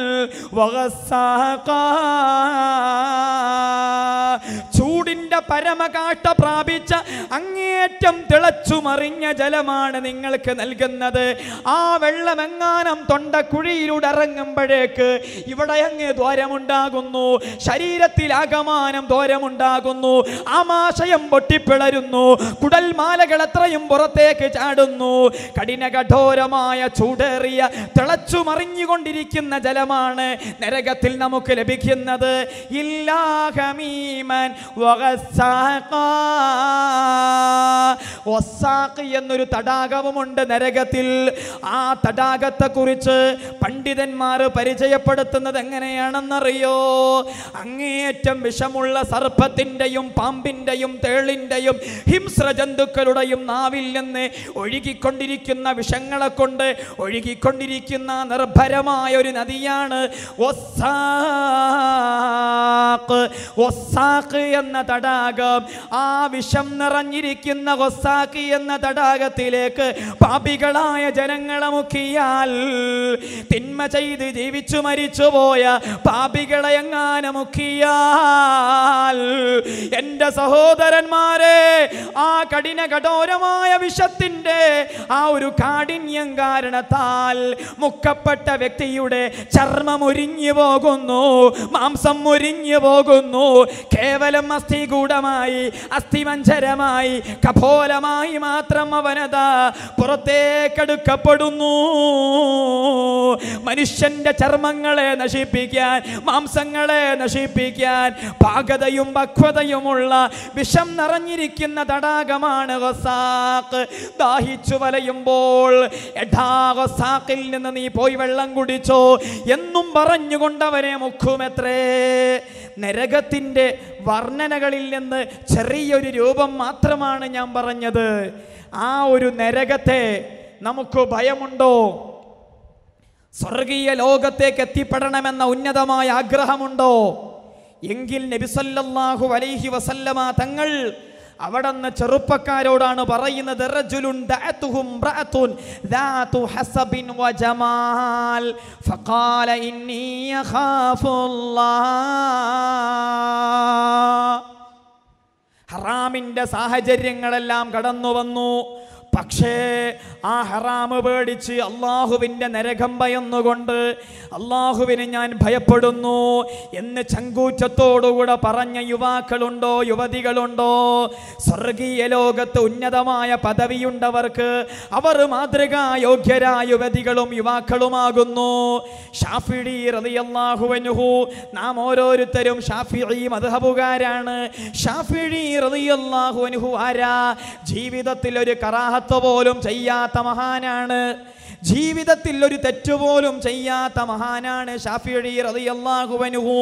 ചൂടിന്റെ പരമകാഷ്ട പ്രാപിച്ച അങ്ങേറ്റം തിളച്ചു മറിഞ്ഞ ജലമാണ് നിങ്ങൾക്ക് നൽകുന്നത് ആ വെള്ളമെങ്ങാനം കുഴിയിലൂടെ ഇറങ്ങുമ്പോഴേക്ക് ഇവിടെ അങ്ങ് ദ്വാരമുണ്ടാകുന്നു ശരീരത്തിൽ ശരീരത്തിലാകമാനം ദ്വാരമുണ്ടാകുന്നു ആമാശയം പൊട്ടിപ്പിളരുന്നു കുടൽമാലകൾ എത്രയും പുറത്തേക്ക് ചാടുന്നു കഠിന കഠോരമായ ചൂടേറിയ തിളച്ചു മറിഞ്ഞുകൊണ്ടിരിക്കുന്ന ജലമാണ് നരകത്തിൽ നമുക്ക് ലഭിക്കുന്നത് എന്നൊരു തടാകവുമുണ്ട് നരകത്തിൽ ആ തടാകത്തെക്കുറിച്ച് പണ്ഡിതന്മാർ പരിചയപ്പെടുത്തുന്നത് എങ്ങനെയാണെന്നറിയോ അങ്ങേയറ്റം വിഷമുള്ള സർപ്പത്തിൻ്റെയും പാമ്പിൻ്റെയും തേളിൻ്റെയും ഹിംസ്രജന്തുക്കളുടെയും നാവിൽ നിന്ന് ഒഴുകിക്കൊണ്ടിരിക്കുന്ന വിഷങ്ങളെ കൊണ്ട് ഒഴുകിക്കൊണ്ടിരിക്കുന്ന നിർഭരമായ ഒരു നദിയാണ് ഒസാ ഒസാഖ് എന്ന തടാകം ആ വിഷം നിറഞ്ഞിരിക്കുന്ന ഒസാഖ് എന്ന തടാകത്തിലേക്ക് പാപികളായ ജനങ്ങളെ മുക്കിയാൽ തിന്മ ചെയ്ത് ജീവിച്ചു മരിച്ചുപോയ പാപികളെ എങ്ങാനെ മുക്കിയാൽ എൻ്റെ സഹോദരന്മാരെ ആ കഠിന കഠോരമായ വിഷത്തിൻ്റെ ആ ഒരു കാഠിന്യം കാരണത്താൽ മുക്കപ്പെട്ട വ്യക്തിയുടെ ചർമ്മം ഒരുങ്ങി പോകുന്നു മാംസം മുരിഞ്ഞു പോകുന്നു കേവലം അസ്ഥിഗൂഢമായി അസ്ഥിമഞ്ചരമായി കഫോലമായി മാത്രം അവനത പുറത്തേക്കെടുക്കപ്പെടുന്നു മനുഷ്യന്റെ ചർമ്മങ്ങളെ നശിപ്പിക്കാൻ മാംസങ്ങളെ നശിപ്പിക്കാൻ പാകതയും പക്വതയുമുള്ള വിഷം നിറഞ്ഞിരിക്കുന്ന തടാകമാണ് ദാഹിച്ചു വലയുമ്പോൾ എടാ ഹൊസാക്കിൽ നിന്ന് നീ പോയി വെള്ളം കുടിച്ചോ എന്നും പറഞ്ഞുകൊണ്ടവനെ മുഖുമെത്രേ നരകത്തിൻ്റെ വർണ്ണനകളിൽ നിന്ന് ചെറിയൊരു രൂപം മാത്രമാണ് ഞാൻ പറഞ്ഞത് ആ ഒരു നരകത്തെ നമുക്ക് ഭയമുണ്ടോ സ്വർഗീയ ലോകത്തേക്ക് എത്തിപ്പെടണമെന്ന ഉന്നതമായ ആഗ്രഹമുണ്ടോ എങ്കിൽ നബിസല്ലാഹു അലൈഹി വസല്ലമ തങ്ങൾ അവിടെ നിന്ന് ചെറുപ്പക്കാരോടാണ് പറയുന്നത് ഹറാമിൻ്റെ സാഹചര്യങ്ങളെല്ലാം കടന്നു വന്നു പക്ഷേ ആ ഹറാമ് പേടിച്ച് അള്ളാഹുവിൻ്റെ നരകം ഭയന്നുകൊണ്ട് അള്ളാഹുവിനെ ഞാൻ ഭയപ്പെടുന്നു എന്ന് ചങ്കൂച്ചത്തോടുകൂടെ പറഞ്ഞ യുവാക്കളുണ്ടോ യുവതികളുണ്ടോ സ്വർഗീയ ലോകത്ത് ഉന്നതമായ പദവിയുണ്ടവർക്ക് അവർ മാതൃകാ യോഗ്യരായ യുവതികളും യുവാക്കളുമാകുന്നു ഷാഫിഡി റതിയല്ലാഹുവനുഹു നാം ഓരോരുത്തരും ഷാഫിഴി മധുഹബുകാരാണ് ഷാഫിഴി റതിയല്ലാഹുവനുഹു ആരാ ജീവിതത്തിൽ ഒരു കറാഹ പോലും ചെയ്യാത്ത മഹാനാണ് ജീവിതത്തിൽ ഒരു തെറ്റുപോലും ചെയ്യാത്ത മഹാനാണ് ഷാഫിഴി റതിയല്ലാഹുവനുഹു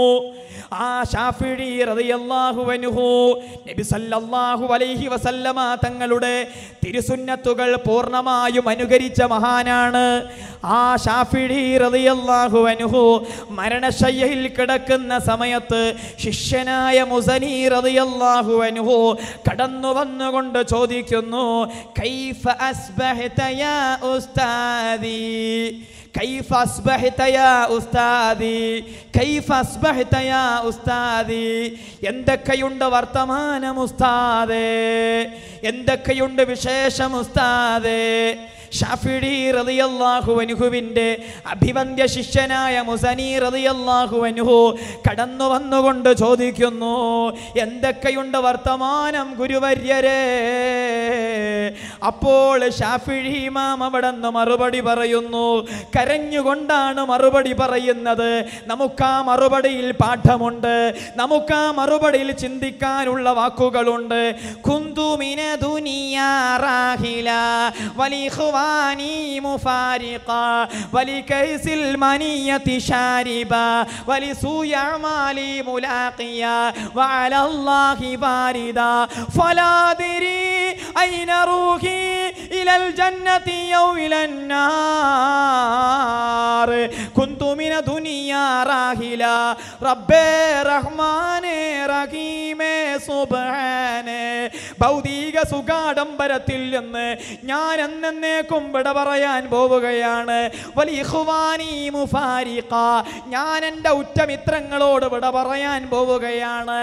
ആ ഷാഫിഴി റതിയല്ലാഹുവനുഹു നബി സല്ലല്ലാഹു അലൈഹി വസല്ലമ തങ്ങളുടെ തിരുസുന്നത്തുകൾ പൂർണ്ണമായും അനുകരിച്ച മഹാനാണ് ആ ഷാഫിഴി റതിയല്ലാഹുവനുഹു മരണശയ്യയിൽ കിടക്കുന്ന സമയത്ത് ശിഷ്യനായ മുസനി റതിയല്ലാഹുവനുഹു കടന്നു വന്നുകൊണ്ട് ചോദിക്കുന്നു കൈഫ അസ്ബഹതയാ ഉസ്താദ് كيف أصبحت يا أستاذي كيف أصبحت يا أستاذي എന്തൊക്കെയുണ്ട് വർത്തമാനം ഉസ്താദേ എന്തൊക്കെയുണ്ട് വിശേഷം ഉസ്താദേ ഷാഫിഡി റതിയല്ലാഹു അഭിവന്ധ്യ ശിഷ്യനായ മുസനി റതിയല്ലാഹു കടന്നു വന്നുകൊണ്ട് ചോദിക്കുന്നു എന്തൊക്കെയുണ്ട് വർത്തമാനം ഗുരുവര്യരെ അപ്പോൾ ഷാഫിഴി ഇമാം അവിടെ നിന്ന് മറുപടി പറയുന്നു കരഞ്ഞുകൊണ്ടാണ് മറുപടി പറയുന്നത് നമുക്ക് ആ മറുപടിയിൽ പാഠമുണ്ട് നമുക്ക് ആ മറുപടിയിൽ ചിന്തിക്കാനുള്ള വാക്കുകളുണ്ട് കുന്തുമിന റാഹില വലിഹുവ الأواني مفارقا ولكيس المنية شاربا ولسوء أعمالي ملاقيا وعلى الله باردا فلا أدري أين روحي إلى الجنة أو إلى النار كنت من دنيا راهلا رب رحمن رحيم سبحان ഭൗതിക സുഖാഡംബരത്തിൽ നിന്ന് ഞാൻ എന്നേക്കും നിങ്ങൾക്കും വിട പറയാൻ പോവുകയാണ് ഞാൻ എൻ്റെ ഉറ്റമിത്രങ്ങളോട് വിട പറയാൻ പോവുകയാണ്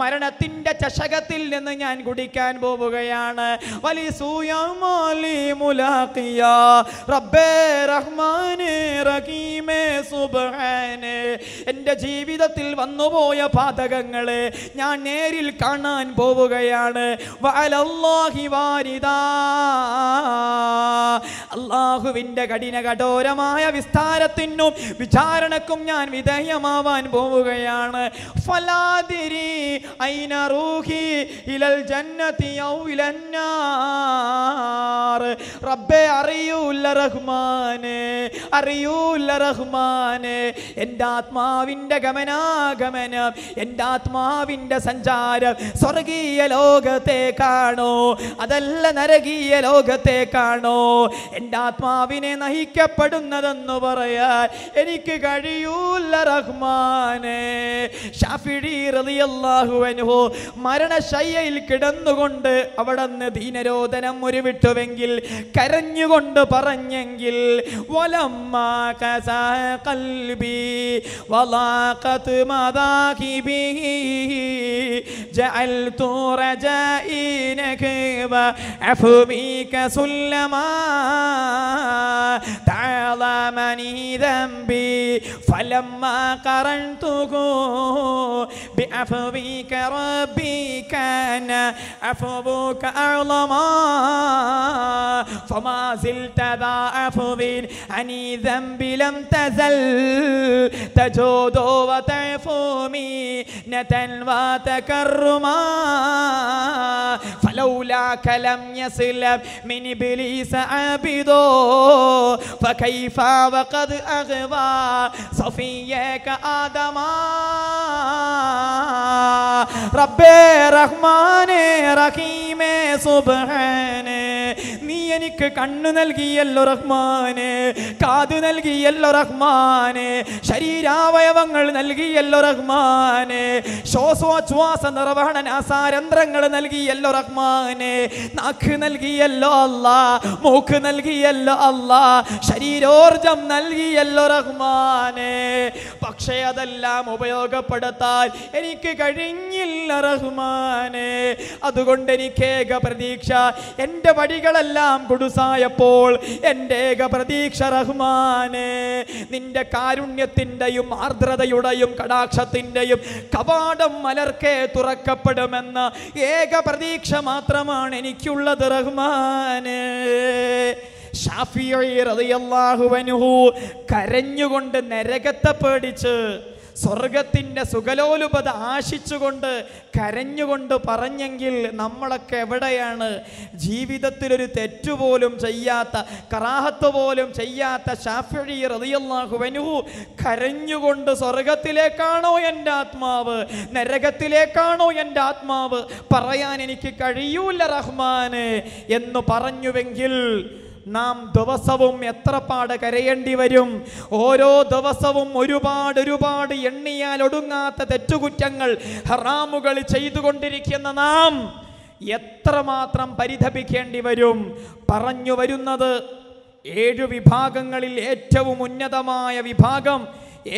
മരണത്തിൻ്റെ ചഷകത്തിൽ നിന്ന് ഞാൻ കുടിക്കാൻ പോവുകയാണ് വലി റബ്ബേ റഹ്മാനേ എൻ്റെ ജീവിതത്തിൽ വന്നുപോയ പാതകങ്ങളെ ഞാൻ നേരിൽ കാണാൻ പോവുകയാണ് വഅലല്ലാഹി നിവാരിത അള്ളാഹുവിൻ്റെ കഠിന കഠോരമായ വിസ്താരത്തിനും വിചാരണക്കും ഞാൻ വിധേയമാവാൻ പോവുകയാണ് ഫലാതിരി ഐന റൂഹി ഇലൽ ജന്നതി ഔ എൻ്റെ ആത്മാവിൻ്റെ ഗമനാഗമനം എൻ്റെ ആത്മാവിൻ്റെ സഞ്ചാരം സ്വർഗീയ ലോകത്തെ കാണോ അതല്ല നരകീയ കാണോ എൻ്റെ ആത്മാവിനെ നയിക്കപ്പെടുന്നതെന്ന് പറയാൻ എനിക്ക് കഴിയൂല്ല റഹ്മാനെ മരണശയ്യയിൽ കിടന്നുകൊണ്ട് അവിടെ നിന്ന് ദീനരോധനം ഉരുവിട്ടുവെങ്കിൽ കരഞ്ഞുകൊണ്ട് പറഞ്ഞെങ്കിൽ വലമ്മ കൽബി വലാഖത്ത് ജഅൽതു وعفو بك سلما تعظمني ذنبي فلما قرنته بعفو بك ربي كان عفوك أعظما فما زلت ذا عفو عني ذنبي لم تزل تجود وتعفو مينة وتكرما فلولا ذاك لم يسلم من إبليس عابدو فكيف وقد أغوى صفيك آدما റബ്ബേ റഹ്മാനെ റഹീമേ സുബാനെ നീ എനിക്ക് കണ്ണു നൽകിയല്ലോ റഹ്മാനെ കാതു നൽകിയല്ലോ റഹ്മാനെ ശരീരാവയവങ്ങൾ നൽകിയല്ലോ റഹ്മാനെ ശ്വാസോച്ഛ്വാസ നിർവഹണ നാസാരന്ധ്രങ്ങൾ നൽകിയല്ലോ റഹ്മാനെ നാക്ക് നൽകിയല്ലോ അല്ല മൂക്ക് നൽകിയല്ലോ അല്ല ശരീരോർജം നൽകിയല്ലോ റഹ്മാനെ പക്ഷേ അതെല്ലാം ഉപയോഗപ്പെടുത്താൻ എനിക്ക് കഴിഞ്ഞില്ല റഹ്മാനെ അതുകൊണ്ട് എനിക്ക് ഏക പ്രതീക്ഷ എൻ്റെ വഴികളെല്ലാം കുടുസായപ്പോൾ എൻ്റെ ഏക പ്രതീക്ഷ റഹ്മാനെ നിന്റെ കാരുണ്യത്തിൻ്റെയും ആർദ്രതയുടെയും കടാക്ഷത്തിൻ്റെയും കവാടം മലർക്കെ തുറക്കപ്പെടുമെന്ന ഏക പ്രതീക്ഷ മാത്രമാണ് ആണ് എനിക്കുള്ളത് റഹ്മാന് ഷാഫിഅ റളിയല്ലാഹു അൻഹു കരഞ്ഞുകൊണ്ട് നരകത്തെ പേടിച്ച് സ്വർഗത്തിൻ്റെ സുഖലോലുപത ആശിച്ചുകൊണ്ട് കരഞ്ഞുകൊണ്ട് പറഞ്ഞെങ്കിൽ നമ്മളൊക്കെ എവിടെയാണ് ജീവിതത്തിലൊരു തെറ്റുപോലും ചെയ്യാത്ത കറാഹത്ത് പോലും ചെയ്യാത്ത ഷാഫി റതിയല്ലാഹുവനു കരഞ്ഞുകൊണ്ട് സ്വർഗത്തിലേക്കാണോ എൻ്റെ ആത്മാവ് നരകത്തിലേക്കാണോ എൻ്റെ ആത്മാവ് പറയാൻ എനിക്ക് കഴിയൂല റഹ്മാന് എന്ന് പറഞ്ഞുവെങ്കിൽ നാം ദിവസവും എത്ര പാട് കരയേണ്ടി വരും ഓരോ ദിവസവും ഒരുപാട് ഒരുപാട് എണ്ണിയാൽ ഒടുങ്ങാത്ത തെറ്റുകുറ്റങ്ങൾ ഹറാമുകൾ ചെയ്തുകൊണ്ടിരിക്കുന്ന നാം എത്രമാത്രം പരിതപിക്കേണ്ടി വരും പറഞ്ഞു വരുന്നത് ഏഴു വിഭാഗങ്ങളിൽ ഏറ്റവും ഉന്നതമായ വിഭാഗം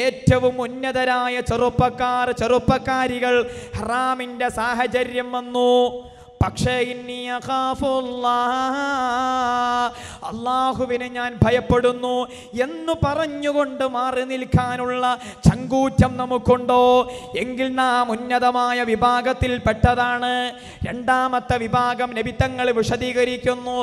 ഏറ്റവും ഉന്നതരായ ചെറുപ്പക്കാർ ചെറുപ്പക്കാരികൾ ഹറാമിൻ്റെ സാഹചര്യം വന്നു പക്ഷേ അള്ളാഹുവിനെ ഞാൻ ഭയപ്പെടുന്നു എന്ന് പറഞ്ഞുകൊണ്ട് മാറി നിൽക്കാനുള്ള ചങ്കൂറ്റം നമുക്കുണ്ടോ എങ്കിൽ നാം ഉന്നതമായ വിഭാഗത്തിൽ പെട്ടതാണ് രണ്ടാമത്തെ വിഭാഗം നബിത്തങ്ങൾ വിശദീകരിക്കുന്നു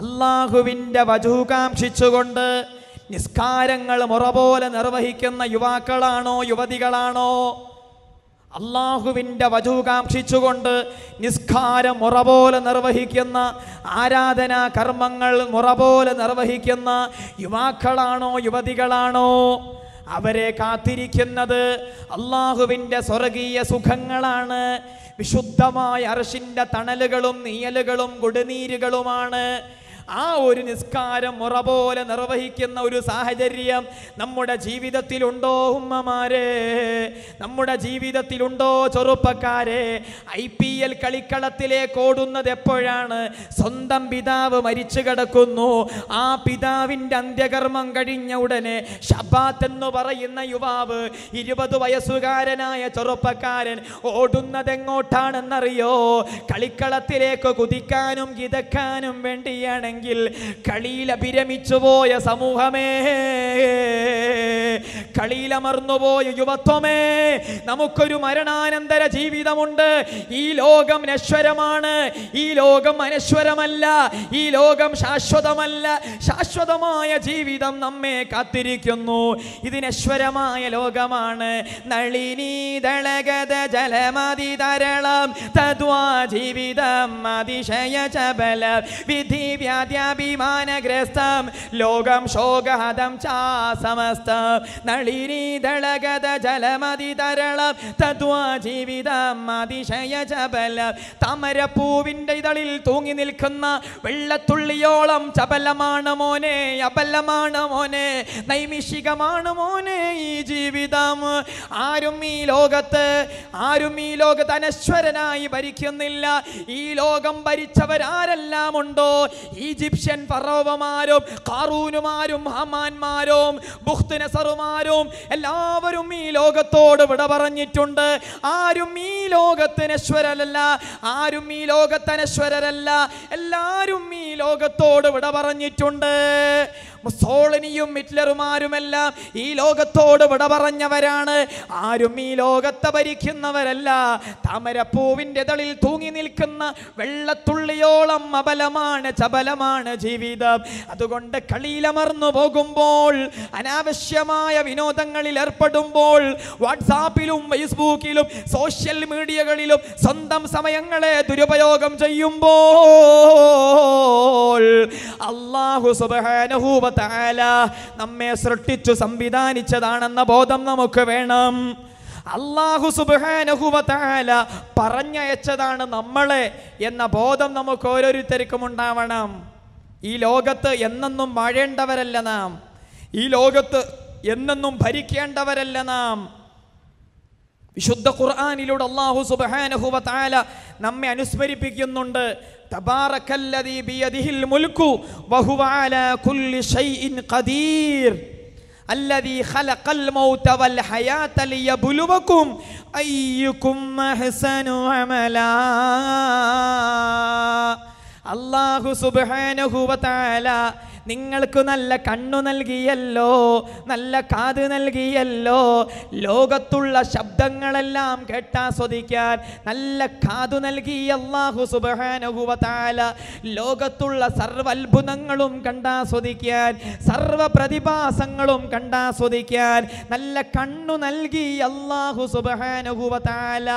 അള്ളാഹുവിൻ്റെ കാംക്ഷിച്ചുകൊണ്ട് നിസ്കാരങ്ങൾ മുറ പോലെ നിർവഹിക്കുന്ന യുവാക്കളാണോ യുവതികളാണോ അള്ളാഹുവിൻ്റെ വധു കാക്ഷിച്ചുകൊണ്ട് നിസ്കാരം മുറ പോലെ നിർവഹിക്കുന്ന ആരാധനാ കർമ്മങ്ങൾ മുറ പോലെ നിർവഹിക്കുന്ന യുവാക്കളാണോ യുവതികളാണോ അവരെ കാത്തിരിക്കുന്നത് അള്ളാഹുവിൻ്റെ സ്വർഗീയ സുഖങ്ങളാണ് വിശുദ്ധമായ അർഷിൻ്റെ തണലുകളും നീയലുകളും കൊടുനീരുകളുമാണ് ആ ഒരു നിസ്കാരം മുറ പോലെ നിർവഹിക്കുന്ന ഒരു സാഹചര്യം നമ്മുടെ ജീവിതത്തിലുണ്ടോ ഉമ്മമാരെ നമ്മുടെ ജീവിതത്തിലുണ്ടോ ചെറുപ്പക്കാരെ ഐ പി എൽ കളിക്കളത്തിലേക്ക് ഓടുന്നത് എപ്പോഴാണ് സ്വന്തം പിതാവ് മരിച്ചു കിടക്കുന്നു ആ പിതാവിൻ്റെ അന്ത്യകർമ്മം കഴിഞ്ഞ ഉടനെ ഷബാത്ത് എന്ന് പറയുന്ന യുവാവ് ഇരുപത് വയസ്സുകാരനായ ചെറുപ്പക്കാരൻ എങ്ങോട്ടാണെന്നറിയോ കളിക്കളത്തിലേക്ക് കുതിക്കാനും കിതക്കാനും വേണ്ടിയാണെങ്കിൽ ഇല്ലെങ്കിൽ കളിയിൽ അഭിരമിച്ചുപോയ സമൂഹമേ കളിയിലമർന്നുപോയ യുവത്വമേ നമുക്കൊരു മരണാനന്തര ജീവിതമുണ്ട് ഈ ലോകം നശ്വരമാണ് ഈ ലോകം അനശ്വരമല്ല ഈ ലോകം ശാശ്വതമല്ല ശാശ്വതമായ ജീവിതം നമ്മെ കാത്തിരിക്കുന്നു ഇതിനശ്വരമായ ലോകമാണ് നളിനീതളഗത ജലമതി തരളം തദ്വാ ജീവിതം അതിശയ ചബല വിധി വ്യാ ജാത്യാഭിമാനഗ്രസ്തം ലോകം ശോകഹതം ചാ നളിനി ദളഗത ജലമതി തരളം തത്വാ ജീവിതം അതിശയ ചപലം പൂവിൻ്റെ ഇതളിൽ തൂങ്ങി നിൽക്കുന്ന വെള്ളത്തുള്ളിയോളം ചപലമാണ് മോനെ അപലമാണ് മോനെ നൈമിഷികമാണ് മോനെ ഈ ജീവിതം ആരും ഈ ലോകത്ത് ആരും ഈ ലോകത്ത് അനശ്വരനായി ഭരിക്കുന്നില്ല ഈ ലോകം ഭരിച്ചവരാരെല്ലാം ഉണ്ടോ ഈ ഈജിപ്ഷ്യൻ ഫറോവമാരും കാറൂനുമാരും ഹമാന്മാരും ബുഖ്ത് എല്ലാവരും ഈ ലോകത്തോട് വിട പറഞ്ഞിട്ടുണ്ട് ആരും ഈ ലോകത്തിനശ്വരല്ല ആരും ഈ ലോകത്തനശ്വരല്ല എല്ലാവരും ഈ ലോകത്തോട് വിട പറഞ്ഞിട്ടുണ്ട് മുസോളിനിയും ഹിറ്റ്ലറുമാരുമെല്ലാം ഈ ലോകത്തോട് വിട പറഞ്ഞവരാണ് ആരും ഈ ലോകത്തെ ഭരിക്കുന്നവരല്ല താമരപ്പൂവിൻ്റെ തളിൽ തൂങ്ങി നിൽക്കുന്ന വെള്ളത്തുള്ളിയോളം അബലമാണ് ചബലമാണ് ജീവിതം അതുകൊണ്ട് കളിയിലമർന്നു പോകുമ്പോൾ അനാവശ്യമായ വിനോദങ്ങളിൽ ഏർപ്പെടുമ്പോൾ വാട്സാപ്പിലും ഫേസ്ബുക്കിലും സോഷ്യൽ മീഡിയകളിലും സ്വന്തം സമയങ്ങളെ ദുരുപയോഗം ചെയ്യുമ്പോൾ അള്ളാഹു സുബാനഹൂബ താല നമ്മെ സൃഷ്ടിച്ചു സംവിധാനിച്ചതാണെന്ന ബോധം നമുക്ക് വേണം അള്ളാഹു താല പറഞ്ഞയച്ചതാണ് നമ്മളെ എന്ന ബോധം നമുക്ക് ഓരോരുത്തർക്കും ഉണ്ടാവണം ഈ ലോകത്ത് എന്നെന്നും വാഴേണ്ടവരല്ല നാം ഈ ലോകത്ത് എന്നെന്നും ഭരിക്കേണ്ടവരല്ല നാം വിശുദ്ധ ഖുർആാനിലൂടെ അള്ളാഹു സുബാനഹുവ താല നമ്മെ അനുസ്മരിപ്പിക്കുന്നുണ്ട് تبارك الذي بيده الملك وهو على كل شيء قدير الذي خلق الموت والحياة ليبلوكم أيكم أحسن عملا الله سبحانه وتعالى നിങ്ങൾക്ക് നല്ല കണ്ണു നൽകിയല്ലോ നല്ല കാത് നൽകിയല്ലോ ലോകത്തുള്ള ശബ്ദങ്ങളെല്ലാം കേട്ടാസ്വദിക്കാൻ നല്ല കാതു നൽകിയ അള്ളാഹു സുബാനുഭവത്താല ലോകത്തുള്ള സർവത്ഭുതങ്ങളും കണ്ടാസ്വദിക്കാൻ സർവ പ്രതിഭാസങ്ങളും കണ്ടാസ്വദിക്കാൻ നല്ല കണ്ണു നൽകി അള്ളാഹു സുബാനുഭവത്താല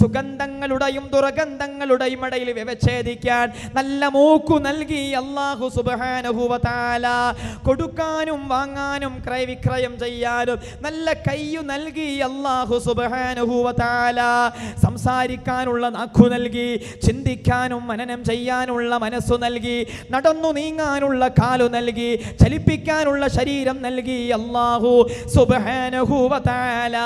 സുഗന്ധങ്ങളുടെയും ദുർഗന്ധങ്ങളുടെയും ഇടയിൽ വ്യവച്ഛേദിക്കാൻ നല്ല മൂക്കു നൽകി അള്ളാഹു സുബാനുഭവ താല കൊടുക്കാനും വാങ്ങാനും ക്രയവിക്രയം ചെയ്യാനും നല്ല കയ്യു നൽകി അള്ളാഹു സുബാനുഹുവ താല സംസാരിക്കാനുള്ള നാക്കു നൽകി ചിന്തിക്കാനും മനനം ചെയ്യാനുള്ള മനസ്സു നൽകി നടന്നു നീങ്ങാനുള്ള കാലു നൽകി ചലിപ്പിക്കാനുള്ള ശരീരം നൽകി അള്ളാഹു സുബാനുഹുവ താല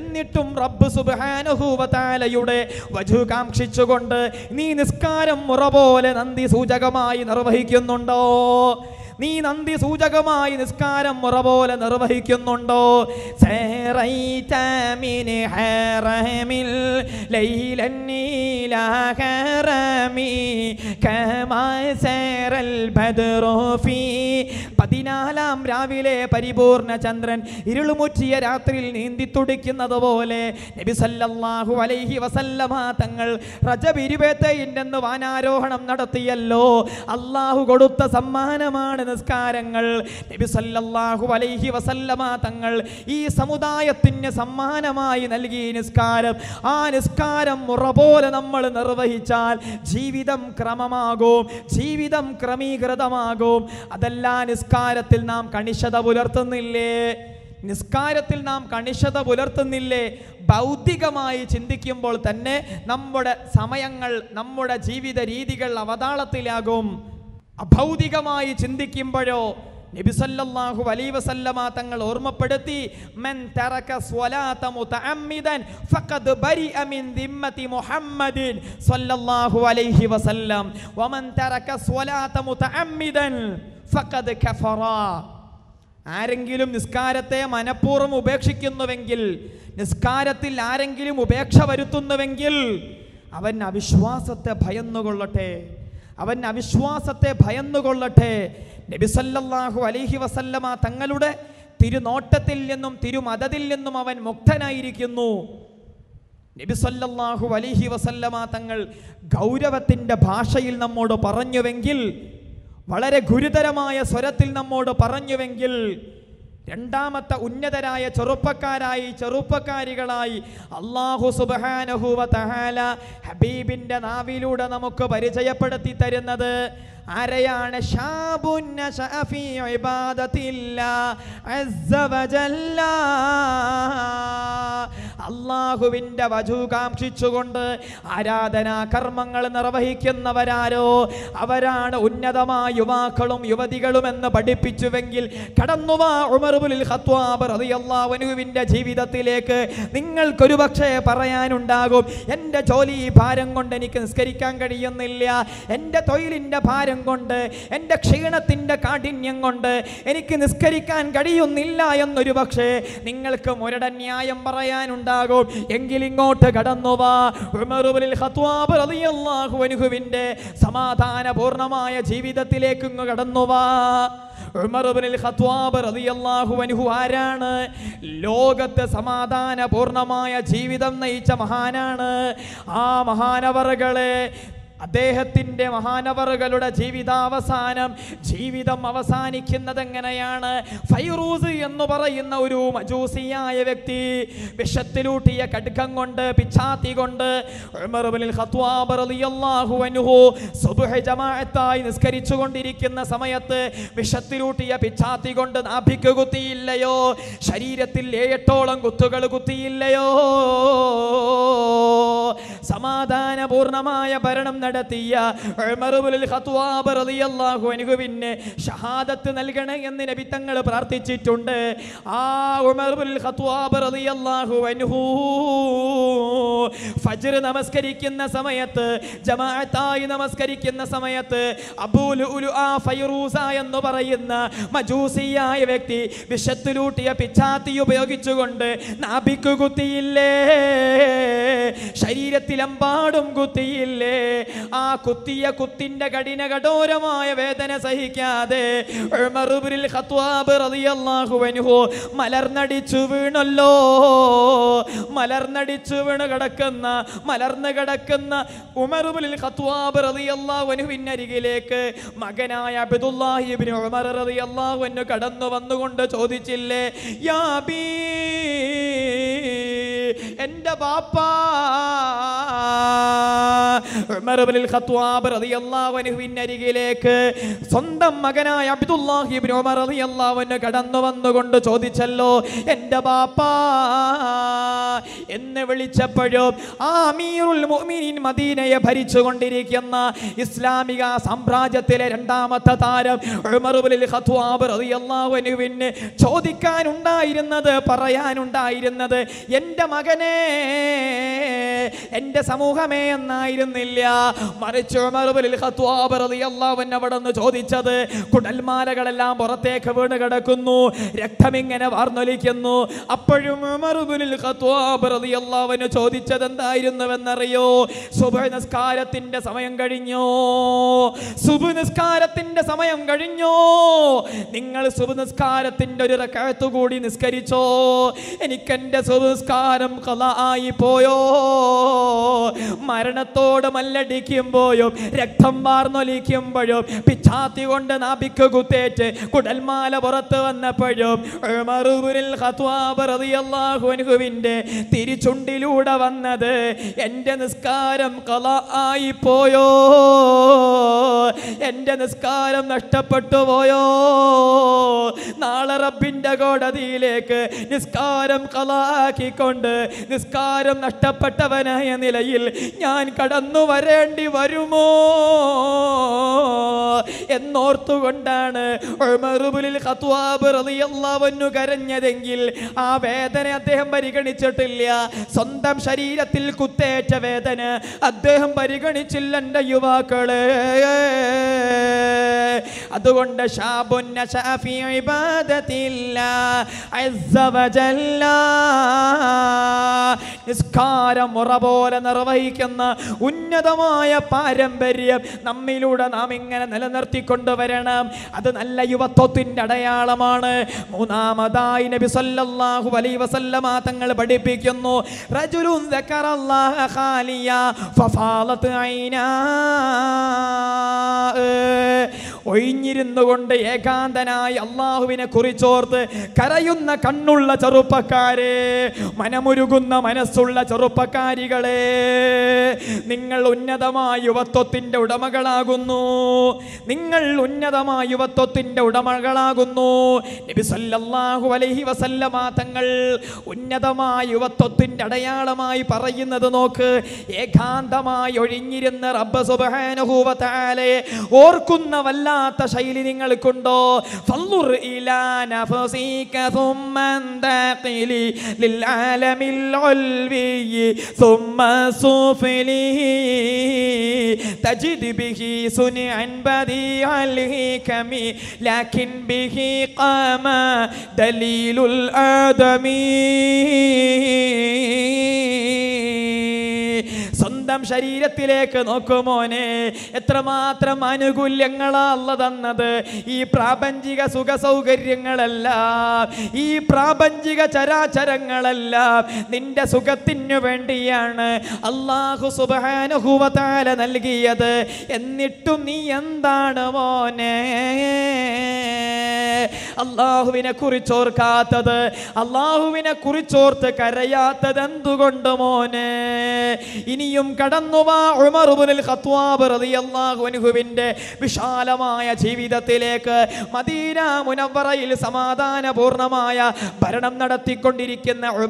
എന്നിട്ടും റബ്ബ് സുബാനുഹുവ താലയുടെ വധു കാക്ഷിച്ചുകൊണ്ട് നീ നിസ്കാരം മുറ പോലെ നന്ദി സൂചകമായി നിർവഹിക്കുന്നുണ്ടോ നീ നന്ദി സൂചകമായി നിസ്കാരം മുറ പോലെ നിർവഹിക്കുന്നുണ്ടോ പതിനാലാം രാവിലെ പരിപൂർണ ചന്ദ്രൻ ഇരുളുമുറ്റിയ രാത്രിയിൽ നീന്തിത്തുടിക്കുന്നത് പോലെ നബിസല്ലാഹു അലൈഹി വസല്ലമ തങ്ങൾ റജബ് വാനാരോഹണം നടത്തിയല്ലോ അള്ളാഹു കൊടുത്ത സമ്മാനമാണ് നിസ്കാരങ്ങൾ നബി സല്ലല്ലാഹു അലൈഹി വസല്ലമ തങ്ങൾ ഈ സമുദായത്തിന് സമ്മാനമായി നൽകി നിസ്കാരം ആ നിസ്കാരം മുറ പോലെ നമ്മൾ നിർവഹിച്ചാൽ ജീവിതം ക്രമമാകും ജീവിതം ക്രമീകൃതമാകും അതെല്ലാ നിസ്കാരത്തിൽ നാം കണിശത പുലർത്തുന്നില്ലേ നിസ്കാരത്തിൽ നാം കണിശത പുലർത്തുന്നില്ലേ ഭൗതികമായി ചിന്തിക്കുമ്പോൾ തന്നെ നമ്മുടെ സമയങ്ങൾ നമ്മുടെ ജീവിത രീതികൾ അവതാളത്തിലാകും അഭൗതികമായി ചിന്തിക്കുമ്പോഴോ നബിസല്ലാഹു അലൈ വസല്ലമ തങ്ങൾ ഓർമ്മപ്പെടുത്തി മൻ തറക സ്വലാത മുതഅമ്മിദൻ ഫഖദ് ബരിഅ മിൻ ദിമ്മതി മുഹമ്മദിൻ സല്ലല്ലാഹു അലൈഹി വസല്ലം വമൻ തറക സ്വലാത മുതഅമ്മിദൻ ഫഖദ് കഫറ ആരെങ്കിലും നിസ്കാരത്തെ മനഃപൂർവ്വം ഉപേക്ഷിക്കുന്നുവെങ്കിൽ നിസ്കാരത്തിൽ ആരെങ്കിലും ഉപേക്ഷ വരുത്തുന്നുവെങ്കിൽ അവൻ അവിശ്വാസത്തെ ഭയന്നുകൊള്ളട്ടെ അവൻ അവിശ്വാസത്തെ ഭയന്നുകൊള്ളട്ടെ നബിസല്ലാഹു അലിഹി വസല്ലമ തങ്ങളുടെ തിരുനോട്ടത്തിൽ നിന്നും തിരുമതത്തിൽ നിന്നും അവൻ മുക്തനായിരിക്കുന്നു നബിസല്ലാഹു അലിഹി വസല്ലമ തങ്ങൾ ഗൗരവത്തിൻ്റെ ഭാഷയിൽ നമ്മോട് പറഞ്ഞുവെങ്കിൽ വളരെ ഗുരുതരമായ സ്വരത്തിൽ നമ്മോട് പറഞ്ഞുവെങ്കിൽ രണ്ടാമത്തെ ഉന്നതരായ ചെറുപ്പക്കാരായി ചെറുപ്പക്കാരികളായി അള്ളാഹു സുബാനഹുവ തഹാല ഹബീബിൻ്റെ നാവിലൂടെ നമുക്ക് പരിചയപ്പെടുത്തി തരുന്നത് ആരെയാണ് അള്ളാഹുവിന്റെ വധു കാക്ഷിച്ചുകൊണ്ട് ആരാധനാ കർമ്മങ്ങൾ നിർവഹിക്കുന്നവരാരോ അവരാണ് ഉന്നതമായ യുവാക്കളും യുവതികളും എന്ന് പഠിപ്പിച്ചുവെങ്കിൽ കടന്നുവാറുവിന്റെ ജീവിതത്തിലേക്ക് നിങ്ങൾക്കൊരു പക്ഷേ പറയാനുണ്ടാകും എൻ്റെ ജോലി ഭാരം കൊണ്ട് എനിക്ക് നിസ്കരിക്കാൻ കഴിയുന്നില്ല എൻ്റെ തൊഴിലിൻ്റെ ഭാരം ഭാരം കൊണ്ട് എൻ്റെ ക്ഷീണത്തിൻ്റെ കാഠിന്യം കൊണ്ട് എനിക്ക് നിസ്കരിക്കാൻ കഴിയുന്നില്ല എന്നൊരു പക്ഷേ നിങ്ങൾക്ക് ന്യായം പറയാനുണ്ടാകും എങ്കിലിങ്ങോട്ട് കടന്നുവാഹുവിൻ്റെ വാഹുവിൻ്റെ സമാധാനപൂർണമായ ജീവിതത്തിലേക്ക് കടന്നുവാ കടന്നു വാ ആരാണ് ലോകത്ത് സമാധാനപൂർണമായ ജീവിതം നയിച്ച മഹാനാണ് ആ മഹാനവറുകളെ അദ്ദേഹത്തിൻ്റെ മഹാനവറുകളുടെ ജീവിതാവസാനം ജീവിതം അവസാനിക്കുന്നത് എങ്ങനെയാണ് ഫൈറൂസ് എന്ന് പറയുന്ന ഒരു മജൂസിയായ വ്യക്തി വിഷത്തിലൂട്ടിയ കടുക്കം കൊണ്ട് പിച്ചാത്തി കൊണ്ട് ജമാഅത്തായി നിസ്കരിച്ചു കൊണ്ടിരിക്കുന്ന സമയത്ത് വിഷത്തിലൂട്ടിയ പിച്ചാത്തി കൊണ്ട് നാഭിക്ക് കുത്തിയില്ലയോ ശരീരത്തിൽ ഏഴെട്ടോളം കുത്തുകൾ കുത്തിയില്ലയോ സമാധാനപൂർണമായ ഭരണം നടത്തിയ പിന്നെ ഷഹാദത്ത് നൽകണേ എന്ന് നബി തങ്ങൾ പ്രാർത്ഥിച്ചിട്ടുണ്ട് ആ ഫജർ നമസ്കരിക്കുന്ന സമയത്ത് ജമാഅത്തായി നമസ്കരിക്കുന്ന സമയത്ത് ഫൈറൂസ എന്ന് പറയുന്ന മജൂസിയായ വ്യക്തി വിഷത്തിലൂട്ടിയ പിച്ചാത്തി ഉപയോഗിച്ചുകൊണ്ട് നാഭിക്കു കുത്തിയില്ലേ ശരീരത്തിലെമ്പാടും കുത്തിയില്ലേ ആ കുത്തിയ കുത്തിന്റെ കഠിന കഠോരമായ വേദന സഹിക്കാതെ മലർന്നടിച്ചു വീണല്ലോ മലർന്നടിച്ചു വീണ് കിടക്കുന്ന മലർന്ന് കിടക്കുന്ന ഉമറുബുലിൽ ഖത്വാബ് റതിയല്ലാഹുവിനരികിലേക്ക് മകനായ അബ്ദുല്ലാഹിബിൻ ഉമർ റതിയല്ലാഹുവിന് കടന്നു വന്നുകൊണ്ട് ചോദിച്ചില്ലേ യാബീ എൻ്റെ ബാപ്പാബിനരികിലേക്ക് സ്വന്തം മകനായ അബ്ദുല്ലാഹിബിൻ ഉമർ കടന്നു വന്നുകൊണ്ട് ചോദിച്ചല്ലോ എൻ്റെ ബാപ്പാ എന്ന് വിളിച്ചപ്പോഴും ആ അമീറുൽ മൊമിനിൻ മദീനയെ ഭരിച്ചുകൊണ്ടിരിക്കുന്ന ഇസ്ലാമിക സാമ്രാജ്യത്തിലെ രണ്ടാമത്തെ താരം ചോദിക്കാനുണ്ടായിരുന്നത് പറയാനുണ്ടായിരുന്നത് എൻ്റെ മകൻ മകനെ എന്റെ സമൂഹമേ എന്നായിരുന്നില്ല മറിച്ച് ചോദിച്ചത് കുടൽമാലകളെല്ലാം പുറത്തേക്ക് വീണ് കിടക്കുന്നു രക്തമിങ്ങനെ വാർന്നൊലിക്കുന്നു അപ്പോഴും ചോദിച്ചത് എന്തായിരുന്നുവെന്നറിയോ നിസ്കാരത്തിന്റെ സമയം കഴിഞ്ഞോ നിസ്കാരത്തിന്റെ സമയം കഴിഞ്ഞോ നിങ്ങൾ നിസ്കാരത്തിന്റെ ഒരു റക്കാത്ത് കൂടി നിസ്കരിച്ചോ എനിക്കെന്റെ നിസ്കാരം കലായി പോയോ മരണത്തോട് മല്ലടിക്കുമ്പോഴും രക്തം വാർന്നൊലിക്കുമ്പോഴും പിച്ചാത്തി കൊണ്ട് നാഭിക്ക് കുത്തേറ്റ് കുടൽമാല പുറത്ത് വന്നപ്പോഴും തിരിച്ചുണ്ടിലൂടെ വന്നത് എന്റെ നിസ്കാരം കല ആയി പോയോ എൻ്റെ നിസ്കാരം നഷ്ടപ്പെട്ടു പോയോ നാളെ റബ്ബിൻ്റെ കോടതിയിലേക്ക് നിസ്കാരം കലാക്കിക്കൊണ്ട് നിസ്കാരം നഷ്ടപ്പെട്ടവനായ നിലയിൽ ഞാൻ കടന്നു വരേണ്ടി വരുമോ എന്നോർത്തുകൊണ്ടാണ് എല്ലാവന്നു കരഞ്ഞതെങ്കിൽ ആ വേദന അദ്ദേഹം പരിഗണിച്ചിട്ടില്ല സ്വന്തം ശരീരത്തിൽ കുത്തേറ്റ വേദന അദ്ദേഹം പരിഗണിച്ചില്ല എൻ്റെ യുവാക്കളെ അതുകൊണ്ട് ഷാബുന്ന ഷാഫി ഇബാദത്തില്ല നിസ്കാരമുറ പോലെ നിർവഹിക്കുന്ന ഉന്നതമായ പാരമ്പര്യം നമ്മിലൂടെ നാം ഇങ്ങനെ നിലനിർത്തിക്കൊണ്ടുവരണം അത് നല്ല യുവത്വത്തിൻ്റെ അടയാളമാണ് മൂന്നാമതായി നബി സല്ലല്ലാഹു അലൈഹി വസല്ലമ തങ്ങൾ പഠിപ്പിക്കുന്നു റജുലുൻ ദക്കറല്ലാഹ ഖാലിയ ഫഫാലത് ഐനാ ഒഴിഞ്ഞിരുന്നു കൊണ്ട് ഏകാന്തനായി അള്ളാഹുവിനെ കുറിച്ചോർത്ത് കരയുന്ന കണ്ണുള്ള ചെറുപ്പക്കാരെ മനമു ഉരുകുന്ന മനസ്സുള്ള ചെറുപ്പക്കാരികളെ നിങ്ങൾ ഉന്നതമായ യുവത്വത്തിൻ്റെ ഉടമകളാകുന്നു നിങ്ങൾ ഉന്നതമായ യുവത്വത്തിൻ്റെ ഉടമകളാകുന്നു നബി സല്ലല്ലാഹു അലൈഹി വസല്ലമ തങ്ങൾ ഉന്നതമായ യുവത്വത്തിൻ്റെ അടയാളമായി പറയുന്നത് നോക്ക് ഏകാന്തമായി ഒഴിഞ്ഞിരുന്ന റബ്ബ സുബാനുഭൂവത്താലെ ഓർക്കുന്ന വല്ലാത്ത ശൈലി നിങ്ങൾക്കുണ്ടോ ഫല്ലുർ ഇലാ നഫസീക ثم ലിൽ ആലമീ بالعلوي ثم سفله تجد به صنعا بديع الهكم لكن به قام دليل الآدمي സ്വന്തം ശരീരത്തിലേക്ക് നോക്കുമോനെ എത്രമാത്രം ആനുകൂല്യങ്ങളാ അല്ല തന്നത് ഈ പ്രാപഞ്ചിക സുഖ സൗകര്യങ്ങളെല്ലാം ഈ പ്രാപഞ്ചിക ചരാചരങ്ങളെല്ലാം നിന്റെ സുഖത്തിനു വേണ്ടിയാണ് അള്ളാഹു സുബാനുഭൂവത്താല നൽകിയത് എന്നിട്ടും നീ എന്താണ് മോനെ അള്ളാഹുവിനെ കുറിച്ചോർക്കാത്തത് അള്ളാഹുവിനെ കുറിച്ചോർത്ത് കരയാത്തത് എന്തുകൊണ്ട് മോനെ ഇനിയും കടന്നു ഖത്വാബ് വിശാലമായ ജീവിതത്തിലേക്ക് മദീന മുനവറയിൽ സമാധാനപൂർണമായ ഭരണം നടത്തിക്കൊണ്ടിരിക്കുന്ന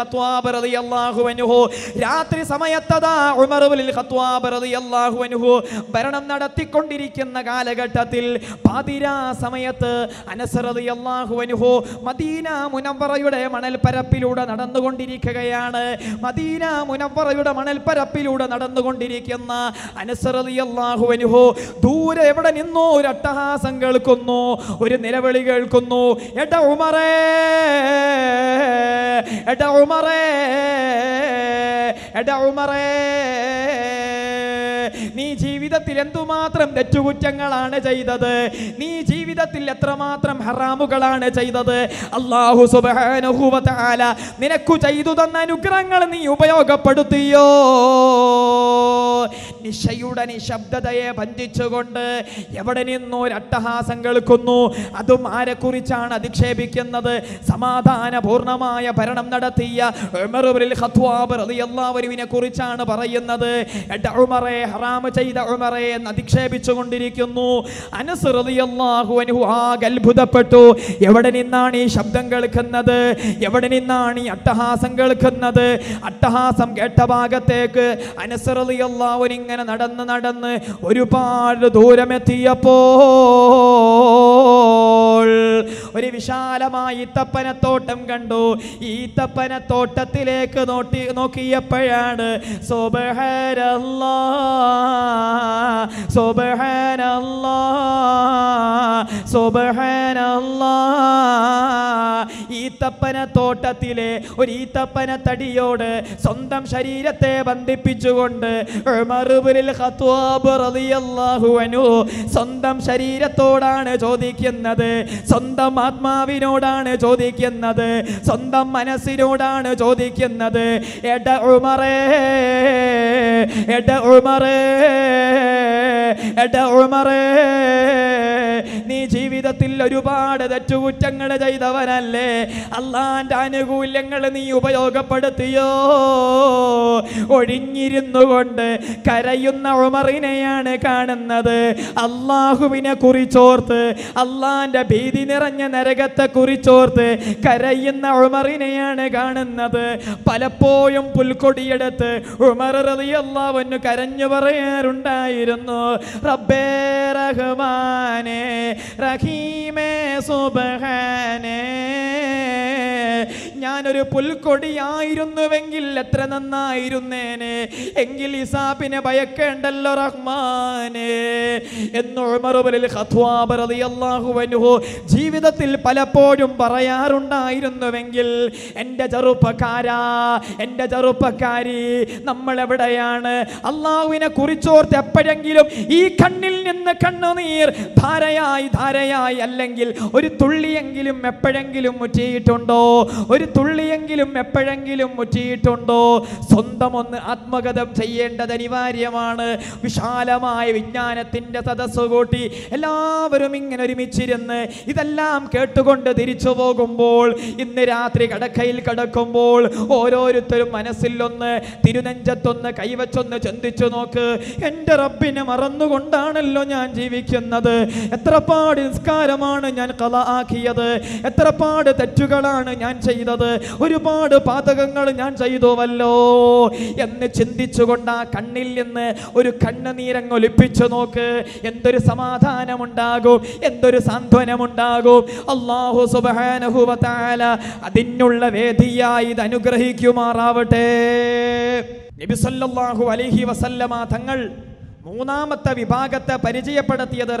ഖത്വാബ് റളിയല്ലാഹു അൻഹു രാത്രി സമയത്തതാ ഉമർബുലിൽ ഖത്വാബ് റളിയല്ലാഹു അൻഹു ഭരണം നടത്തിക്കൊണ്ടിരിക്കുന്ന കാലഘട്ടത്തിൽ പാതിരാ സമയത്ത് അനസ് റളിയല്ലാഹു അൻഹു മദീന മുനവറയുടെ മണൽപ്പരപ്പിലൂടെ നടന്നുകൊണ്ടിരിക്കുകയാണ് മദീന മുനവറയുടെ മണൽപ്പരപ്പിലൂടെ വഴിയിലൂടെ നടന്നുകൊണ്ടിരിക്കുന്ന അനസറിയാഹുവനുഹോ ദൂരെ എവിടെ നിന്നോ ഒരു അട്ടഹാസം കേൾക്കുന്നു ഒരു നിലവിളി കേൾക്കുന്നു എടാ ഉമറേ എടാ ഉമറേ എടാ ഉമറേ നീ ജീവിതത്തിൽ എന്തുമാത്രം തെറ്റുകുറ്റങ്ങളാണ് ചെയ്തത് നീ ജീവിതത്തിൽ എത്രമാത്രം ഹറാമുകളാണ് ചെയ്തത് അള്ളാഹു സുബാനുഹുവ നിനക്കു ചെയ്തു തന്ന അനുഗ്രഹങ്ങൾ നീ ഉപയോഗപ്പെടുത്തിയോ നിശയുടെ ശബ്ദതയെ ബന്ധിച്ചുകൊണ്ട് എവിടെ നിന്നോ രട്ടഹാസം കേൾക്കുന്നു അതും ആരെക്കുറിച്ചാണ് അധിക്ഷേപിക്കുന്നത് സമാധാനപൂർണമായ ഭരണം നടത്തിയ എല്ലാവരുവിനെ കുറിച്ചാണ് പറയുന്നത് ഉമറെ ഹറാമ് ചെയ്ത ഉമറെ എന്ന് അധിക്ഷേപിച്ചു കൊണ്ടിരിക്കുന്നു അനുസൃതിയല്ലാഹു ആകെ അത്ഭുതപ്പെട്ടു എവിടെ നിന്നാണ് ഈ ശബ്ദം കേൾക്കുന്നത് എവിടെ നിന്നാണ് ഈ അട്ടഹാസം കേൾക്കുന്നത് അട്ടഹാസം കേട്ട ഭാഗത്തേക്ക് അനസറിയല്ലാവൻ ഇങ്ങനെ നടന്ന് നടന്ന് ഒരുപാട് ദൂരമെത്തിയപ്പോ ഒരു വിശാലമായ ഈത്തപ്പനത്തോട്ടം കണ്ടു ഈത്തപ്പനത്തോട്ടത്തിലേക്ക് നോട്ടി നോക്കിയപ്പോഴാണ് സോബഹരല്ലാ സോബഹനല്ലാ സോബഹനല്ലാ ഈത്തപ്പനത്തോട്ടത്തിലെ ഒരു ഈത്തപ്പന തടിയോട് സ്വന്തം ശരീരത്തെ ബന്ധിപ്പിച്ചു സൂചിപ്പിച്ചുകൊണ്ട് സ്വന്തം ശരീരത്തോടാണ് ചോദിക്കുന്നത് സ്വന്തം ആത്മാവിനോടാണ് ചോദിക്കുന്നത് സ്വന്തം മനസ്സിനോടാണ് ചോദിക്കുന്നത് എട എട എട നീ ജീവിതത്തിൽ ഒരുപാട് തെറ്റുകുറ്റങ്ങൾ ചെയ്തവനല്ലേ അള്ളാന്റെ ആനുകൂല്യങ്ങൾ നീ ഉപയോഗപ്പെടുത്തിയോ ഒഴിഞ്ഞി ഇരുന്നു കൊണ്ട് കരയുന്ന ഉമറിനെയാണ് കാണുന്നത് അള്ളാഹുവിനെ കുറിച്ചോർത്ത് അള്ളാന്റെ ഭീതി നിറഞ്ഞ നരകത്തെ കുറിച്ചോർത്ത് കരയുന്ന ഉമറിനെയാണ് കാണുന്നത് പലപ്പോഴും പുൽക്കൊടിയെടുത്ത് ഉമർ റതിയല്ലാവെന്ന് കരഞ്ഞു പറയാറുണ്ടായിരുന്നു റബ്ബേ റഹ്മാനെ റഹീമേ സുബഹാനേ ഞാനൊരു പുൽക്കൊടിയായിരുന്നുവെങ്കിൽ എത്ര നന്നായിരുന്നേനെ എങ്കിൽ ഇസാബിനെ ഭയക്കേണ്ടല്ലോ റഹ്മാനെ എന്ന് ഉമറുബലിൽ അൻഹു ജീവിതത്തിൽ പലപ്പോഴും പറയാറുണ്ടായിരുന്നുവെങ്കിൽ എൻ്റെ ചെറുപ്പക്കാരാ എൻ്റെ ചെറുപ്പക്കാരി നമ്മളെവിടെയാണ് അള്ളാഹുവിനെ കുറിച്ചോർത്ത് എപ്പോഴെങ്കിലും ഈ കണ്ണിൽ നിന്ന് കണ്ണുനീർ ധാരയായി ധാരയായി അല്ലെങ്കിൽ ഒരു തുള്ളിയെങ്കിലും എപ്പോഴെങ്കിലും മുറ്റിയിട്ടുണ്ടോ ഒരു തുള്ളിയെങ്കിലും എപ്പോഴെങ്കിലും മുറ്റിയിട്ടുണ്ടോ സ്വന്തം ഒന്ന് ആത്മക സ്വാഗതം ചെയ്യേണ്ടത് അനിവാര്യമാണ് വിശാലമായ വിജ്ഞാനത്തിൻ്റെ സദസ് കൂട്ടി എല്ലാവരും ഇങ്ങനെ ഒരുമിച്ചിരുന്ന് ഇതെല്ലാം കേട്ടുകൊണ്ട് തിരിച്ചു പോകുമ്പോൾ ഇന്ന് രാത്രി കടക്കയിൽ കടക്കുമ്പോൾ ഓരോരുത്തരും മനസ്സിലൊന്ന് തിരുനെഞ്ചത്തൊന്ന് കൈവച്ചൊന്ന് ചിന്തിച്ചു നോക്ക് എൻ്റെ റബ്ബിനെ മറന്നുകൊണ്ടാണല്ലോ ഞാൻ ജീവിക്കുന്നത് പാട് നിസ്കാരമാണ് ഞാൻ കല ആക്കിയത് പാട് തെറ്റുകളാണ് ഞാൻ ചെയ്തത് ഒരുപാട് പാതകങ്ങൾ ഞാൻ ചെയ്തുവല്ലോ എന്ന് ചിന്തി ചിന്തിച്ചുകൊണ്ട് ആ കണ്ണിൽ നിന്ന് ഒരു കണ്ണുനീരങ്ങ് ഒലിപ്പിച്ചു നോക്ക് എന്തൊരു സമാധാനമുണ്ടാകും എന്തൊരു സാന്ത്വനമുണ്ടാകും അള്ളാഹു സുബാനഹുവല അതിനുള്ള വേദിയായി ഇത് അനുഗ്രഹിക്കുമാറാവട്ടെ നബിസല്ലാഹു അലഹി വസല്ലമ തങ്ങൾ മൂന്നാമത്തെ വിഭാഗത്തെ പരിചയപ്പെടുത്തിയത്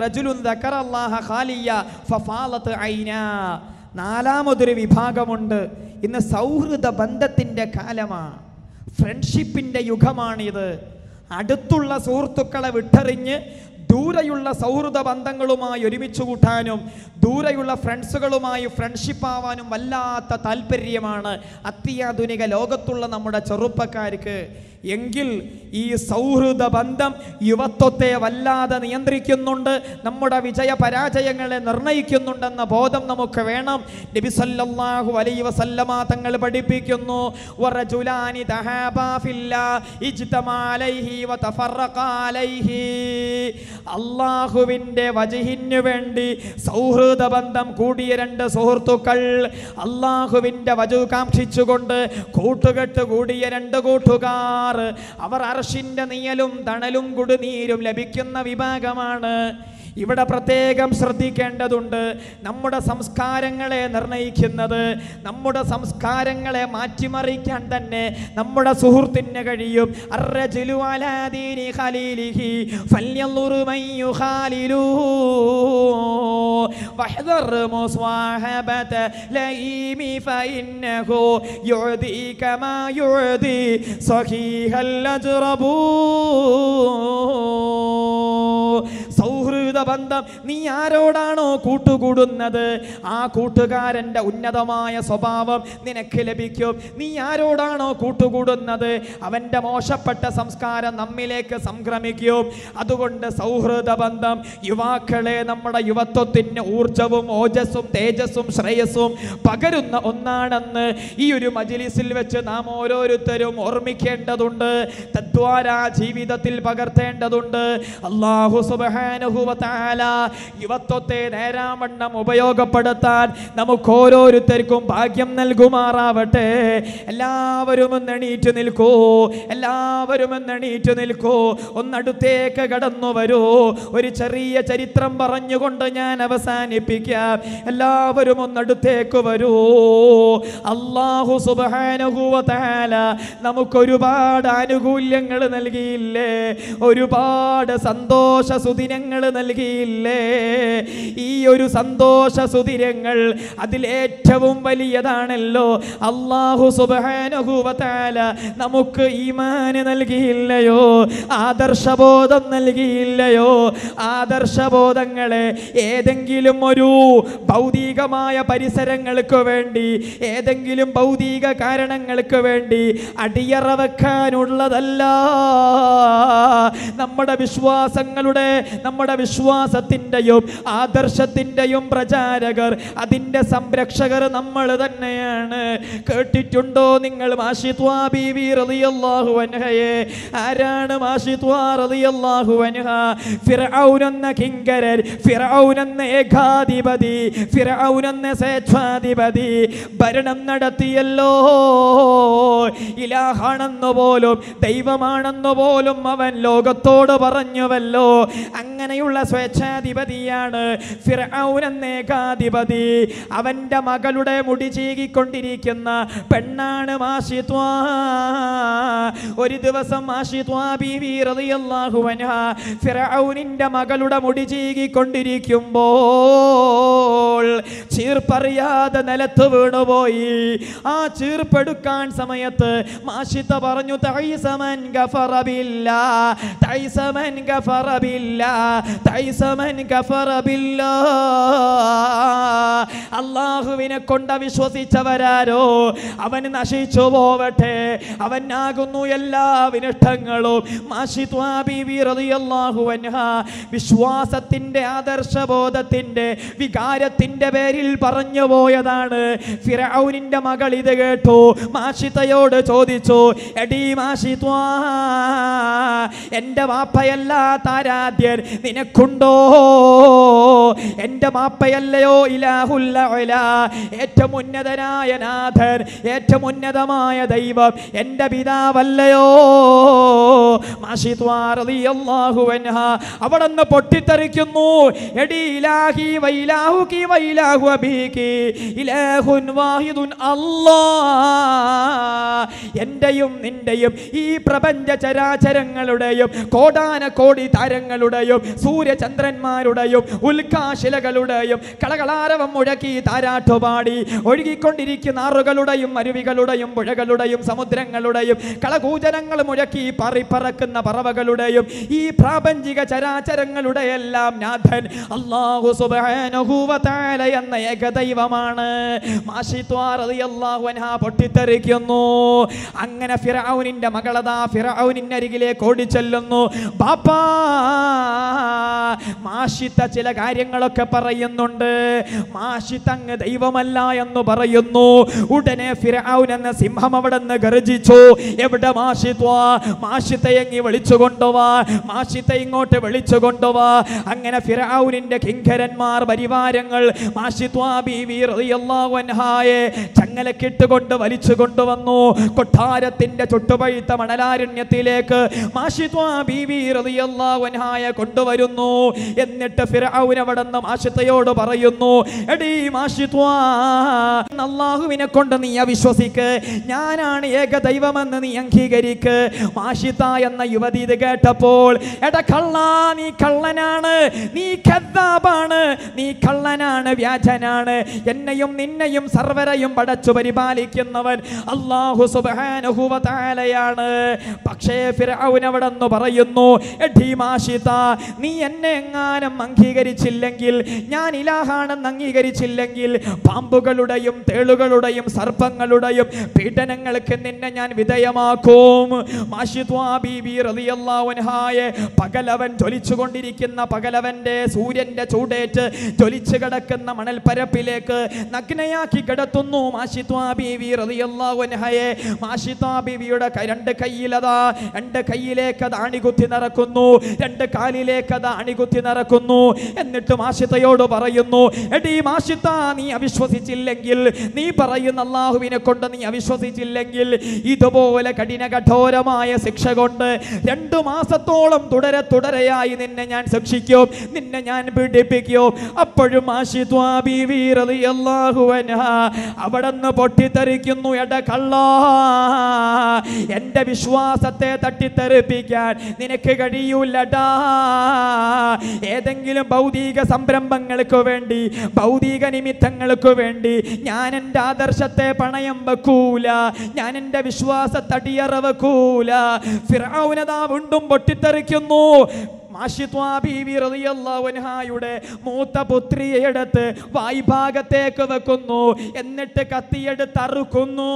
നാലാമതൊരു വിഭാഗമുണ്ട് ഇന്ന് സൗഹൃദ ബന്ധത്തിൻ്റെ കാലമാണ് ഫ്രണ്ട്ഷിപ്പിൻ്റെ യുഗമാണിത് അടുത്തുള്ള സുഹൃത്തുക്കളെ വിട്ടറിഞ്ഞ് ദൂരെയുള്ള സൗഹൃദ ബന്ധങ്ങളുമായി ഒരുമിച്ച് കൂട്ടാനും ദൂരെയുള്ള ഫ്രണ്ട്സുകളുമായി ഫ്രണ്ട്ഷിപ്പ് ആവാനും വല്ലാത്ത താല്പര്യമാണ് അത്യാധുനിക ലോകത്തുള്ള നമ്മുടെ ചെറുപ്പക്കാർക്ക് എങ്കിൽ ഈ സൗഹൃദ ബന്ധം യുവത്വത്തെ വല്ലാതെ നിയന്ത്രിക്കുന്നുണ്ട് നമ്മുടെ വിജയ പരാജയങ്ങളെ നിർണയിക്കുന്നുണ്ടെന്ന ബോധം നമുക്ക് വേണം നബി സല്ലല്ലാഹു അലൈഹി വസല്ലമ തങ്ങൾ പഠിപ്പിക്കുന്നു വറജുലാനി തഹാബാ ഫില്ലാ ഇജ്തമാ അലൈഹി വതഫറഖാ അലൈഹി അള്ളാഹുവിൻ്റെ വജഹിനു വേണ്ടി സൗഹൃദ ബന്ധം കൂടിയ രണ്ട് സുഹൃത്തുക്കൾ അള്ളാഹുവിൻ്റെ വജു കാക്ഷിച്ചുകൊണ്ട് കൂട്ടുകെട്ട് കൂടിയ രണ്ട് കൂട്ടുകാർ അവർ അവർ അർഷിൻ്റെ നിയലും തണലും കുടുനീരും ലഭിക്കുന്ന വിഭാഗമാണ് ഇവിടെ പ്രത്യേകം ശ്രദ്ധിക്കേണ്ടതുണ്ട് നമ്മുടെ സംസ്കാരങ്ങളെ നിർണയിക്കുന്നത് നമ്മുടെ സംസ്കാരങ്ങളെ മാറ്റിമറിക്കാൻ തന്നെ നമ്മുടെ സുഹൃത്തിന് കഴിയും صحيح الأجربون സുഹൃത ബന്ധം നീ ആരോടാണോ കൂട്ടുകൂടുന്നത് ആ കൂട്ടുകാരൻ്റെ ഉന്നതമായ സ്വഭാവം നിനക്ക് ലഭിക്കും നീ ആരോടാണോ കൂട്ടുകൂടുന്നത് അവൻ്റെ മോശപ്പെട്ട സംസ്കാരം നമ്മിലേക്ക് സംക്രമിക്കും അതുകൊണ്ട് സൗഹൃദ ബന്ധം യുവാക്കളെ നമ്മുടെ യുവത്വത്തിന് ഊർജവും ഓജസ്സും തേജസ്സും ശ്രേയസ്സും പകരുന്ന ഒന്നാണെന്ന് ഈ ഒരു മജിലിസിൽ വെച്ച് നാം ഓരോരുത്തരും ഓർമ്മിക്കേണ്ടതുണ്ട് തദ്വാര ജീവിതത്തിൽ പകർത്തേണ്ടതുണ്ട് അള്ളാഹു സുബഹാനഹു യുവത്വത്തെ നേരാവണ്ണം ഉപയോഗപ്പെടുത്താൻ നമുക്ക് ഓരോരുത്തർക്കും ഭാഗ്യം നൽകുമാറാവട്ടെ എല്ലാവരും ഒന്ന് എണീറ്റ് നിൽക്കൂ എല്ലാവരും ഒന്ന് എണീറ്റ് നിൽക്കൂ ഒന്നടുത്തേക്ക് കടന്നു വരൂ ഒരു ചെറിയ ചരിത്രം പറഞ്ഞുകൊണ്ട് ഞാൻ അവസാനിപ്പിക്കാം എല്ലാവരും ഒന്നടുത്തേക്ക് വരൂ അള്ളാഹു നമുക്ക് നമുക്കൊരുപാട് ആനുകൂല്യങ്ങൾ നൽകിയില്ലേ ഒരുപാട് സന്തോഷ സുദിനങ്ങൾ നൽകിയില്ലേ ഈ ഒരു സന്തോഷ സുതിരങ്ങൾ അതിലേറ്റവും വലിയതാണല്ലോ അള്ളാഹു സുബാനുഭൂവത്താല നമുക്ക് ഈമാന് നൽകിയില്ലയോ ആദർശബോധം നൽകിയില്ലയോ ആദർശബോധങ്ങളെ ഏതെങ്കിലും ഒരു ഭൗതികമായ പരിസരങ്ങൾക്ക് വേണ്ടി ഏതെങ്കിലും ഭൗതിക കാരണങ്ങൾക്ക് വേണ്ടി അടിയറ വെക്കാനുള്ളതല്ല നമ്മുടെ വിശ്വാസങ്ങളുടെ നമ്മുടെ വിശ്വാസത്തിൻ്റെയും ആദർശത്തിൻ്റെയും പ്രചാരകർ അതിൻ്റെ സംരക്ഷകർ നമ്മൾ തന്നെയാണ് കേട്ടിട്ടുണ്ടോ നിങ്ങൾ മാഷിത്വാ ബീവി റളിയല്ലാഹു അൻഹയെ ആരാണ് മാഷിത്വാ റളിയല്ലാഹു അൻഹ ഫിർഔൻ എന്ന കിങ്കരൻ ഫിർഔൻ എന്ന ഏകാധിപതി ഫിർഔൻ എന്ന സ്വേച്ഛാധിപതി ഭരണം നടത്തിയല്ലോ ഇലാഹാണെന്നു പോലും ദൈവമാണെന്നു പോലും അവൻ ലോകത്തോട് പറഞ്ഞുവല്ലോ അങ്ങനെയുള്ള മുഴുവനുള്ള സ്വേച്ഛാധിപതിയാണ് ഫിർഔനേകാധിപതി അവൻ്റെ മകളുടെ മുടി ചീകിക്കൊണ്ടിരിക്കുന്ന പെണ്ണാണ് മാഷിത്വാ ഒരു ദിവസം മാഷിത്വാ ബീവി റളിയല്ലാഹുവന ഫിറൌനിൻ്റെ മകളുടെ മുടി ചീകിക്കൊണ്ടിരിക്കുമ്പോൾ ചീർപ്പറിയാതെ നിലത്ത് വീണുപോയി ആ ചീർപ്പെടുക്കാൻ സമയത്ത് മാഷിത്ത പറഞ്ഞു തൈസമൻ ഗഫറബില്ല തൈസമൻ ഗഫറബില്ല തൈസമൻ കഫറ ബില്ലാ അള്ളാഹുവിനെ കൊണ്ട് വിശ്വസിച്ചവരാരോ അവൻ നശിച്ചു പോവട്ടെ അവനാകുന്നു എല്ലാ വിനിഷ്ടങ്ങളും വിശ്വാസത്തിൻ്റെ ആദർശബോധത്തിൻ്റെ വികാരത്തിന്റെ പേരിൽ പറഞ്ഞു പോയതാണ് ഫിറൗനിന്റെ മകൾ ഇത് കേട്ടു മാഷിത്തയോട് ചോദിച്ചു എടീ മാഷിത്വാ എന്റെ വാപ്പയല്ലാത്ത ആരാധ്യൻ നിനക്കുണ്ടോ എൻ്റെ മാപ്പയല്ലയോ ഇലാഹുല്ല ഏറ്റവും ഉന്നതനായ നാഥൻ ഏറ്റവും ഉന്നതമായ ദൈവം എൻ്റെ പിതാവല്ലയോ അവിടെ പൊട്ടിത്തെറിക്കുന്നു എടി ഇലാഹി അബീകി ഇലാഹുൻ വാഹിദുൻ അല്ലാ ഈ പ്രപഞ്ച ചരാചരങ്ങളുടെയും കോടി താരങ്ങളുടെയും സൂര്യചന്ദ്രന്മാരുടെയും ഉൽക്കാശിലകളുടെയും കളകളാരവം മുഴക്കി താരാട്ടുപാടി ഒഴുകിക്കൊണ്ടിരിക്കുന്ന ആറുകളുടെയും അരുവികളുടെയും പുഴകളുടെയും സമുദ്രങ്ങളുടെയും കളകൂചനങ്ങൾ മുഴക്കി പറിപ്പറക്കുന്ന പറവകളുടെയും ഈ പ്രാപഞ്ചിക ചരാചരങ്ങളുടെ എല്ലാം നാഥൻ അള്ളാഹു സുബാനുഭൂവത്താല എന്ന ഏകദൈവമാണ് പൊട്ടിത്തെറിക്കുന്നു അങ്ങനെ ഫിറൌനിന്റെ മകളതാ അരികിലേക്ക് ഓടിച്ചെല്ലുന്നു ബാപ്പാ മാഷിത്ത ചില കാര്യങ്ങളൊക്കെ പറയുന്നുണ്ട് മാഷിത്ത അങ്ങ് ദൈവമല്ല എന്ന് പറയുന്നു ഉടനെ ഫിറാവുൻ എന്ന സിംഹം അവിടെ നിന്ന് ഗർജിച്ചു എവിടെ മാഷിത്വാ മാഷിത്തയെ ഇങ്ങി വിളിച്ചു കൊണ്ടുവാ മാഷിത്ത ഇങ്ങോട്ട് വിളിച്ചു കൊണ്ടുവാ അങ്ങനെ ഫിറാവുനിന്റെ കിങ്കരന്മാർ പരിവാരങ്ങൾ മാഷിത്വാ ബീവി റളിയല്ലാഹു അൻഹായെ ഞങ്ങളെ കിട്ടുകൊണ്ട് വലിച്ചു കൊണ്ടുവന്നു കൊട്ടാരത്തിന്റെ ചുട്ടുപഴുത്ത മണലാരണ്യത്തിലേക്ക് കൊണ്ടുവരുന്നു എന്നിട്ട് ഫിറൌൻ മാഷിത്തയോട് പറയുന്നു എടീ അള്ളാഹുവിനെ കൊണ്ട് നീ അവിശ്വസിക്ക് ഞാനാണ് ഏക ദൈവമെന്ന് നീ അംഗീകരിക്ക് മാഷിത്ത എന്ന യുവതി ഇത് കേട്ടപ്പോൾ എട കള്ള നീ കള്ളനാണ് നീ കദ്ദാബാണ് നീ കള്ളനാണ് വ്യാജനാണ് എന്നെയും നിന്നെയും സർവരയും പടച്ച കാത്തു പരിപാലിക്കുന്നവൻ അള്ളാഹു സുബാനുഹുവതാലയാണ് പക്ഷേ ഫിറൗനവിടെന്ന് പറയുന്നു നീ എന്നെ എങ്ങാനും അംഗീകരിച്ചില്ലെങ്കിൽ ഞാൻ ഇലാഹാണെന്ന് അംഗീകരിച്ചില്ലെങ്കിൽ പാമ്പുകളുടെയും തേളുകളുടെയും സർപ്പങ്ങളുടെയും പീഡനങ്ങൾക്ക് നിന്നെ ഞാൻ വിധേയമാക്കും പകലവൻ ജ്വലിച്ചുകൊണ്ടിരിക്കുന്ന പകലവന്റെ സൂര്യന്റെ ചൂടേറ്റ് ജ്വലിച്ചു കിടക്കുന്ന മണൽപ്പരപ്പിലേക്ക് നഗ്നയാക്കി കിടത്തുന്നു മാഷി ബീവിയുടെ രണ്ട് കയ്യിലതാ രണ്ട് കയ്യിലേക്ക് അത് അണികുത്തി നിറക്കുന്നു രണ്ട് കാലിലേക്ക് അത് അണികുത്തി നിറക്കുന്നു എന്നിട്ട് മാഷിത്തയോട് പറയുന്നു എടി മാഷിത്ത നീ അവിശ്വസിച്ചില്ലെങ്കിൽ നീ പറയുന്ന അള്ളാഹുവിനെ കൊണ്ട് നീ അവിശ്വസിച്ചില്ലെങ്കിൽ ഇതുപോലെ കഠിന കഠോരമായ ശിക്ഷ കൊണ്ട് രണ്ട് മാസത്തോളം തുടരെ തുടരെയായി നിന്നെ ഞാൻ ശിക്ഷിക്കും നിന്നെ ഞാൻ പീഡിപ്പിക്കും അപ്പോഴും ആഷിത്വാ ബീവി റളിയല്ലാഹു അൻഹ അവിടെ നിന്ന് പൊട്ടിത്തെറിക്കുന്നു കള്ള എൻ്റെ വിശ്വാസത്തെ തട്ടിത്തെറിപ്പിക്കാൻ നിനക്ക് കഴിയൂലടാ ഏതെങ്കിലും ഭൗതിക സംരംഭങ്ങൾക്ക് വേണ്ടി ഭൗതിക നിമിത്തങ്ങൾക്ക് വേണ്ടി ഞാൻ എൻ്റെ ആദർശത്തെ പണയം വെക്കൂല ഞാൻ എൻ്റെ വിശ്വാസത്തടിയറ വെക്കൂല ഫിറാവുനതാ വീണ്ടും പൊട്ടിത്തെറിക്കുന്നു യുടെ മൂത്ത പുത്രിയെ എടുത്ത് വായ്ഭാഗത്തേക്ക് വെക്കുന്നു എന്നിട്ട് കത്തിയെടുത്ത് അറുക്കുന്നു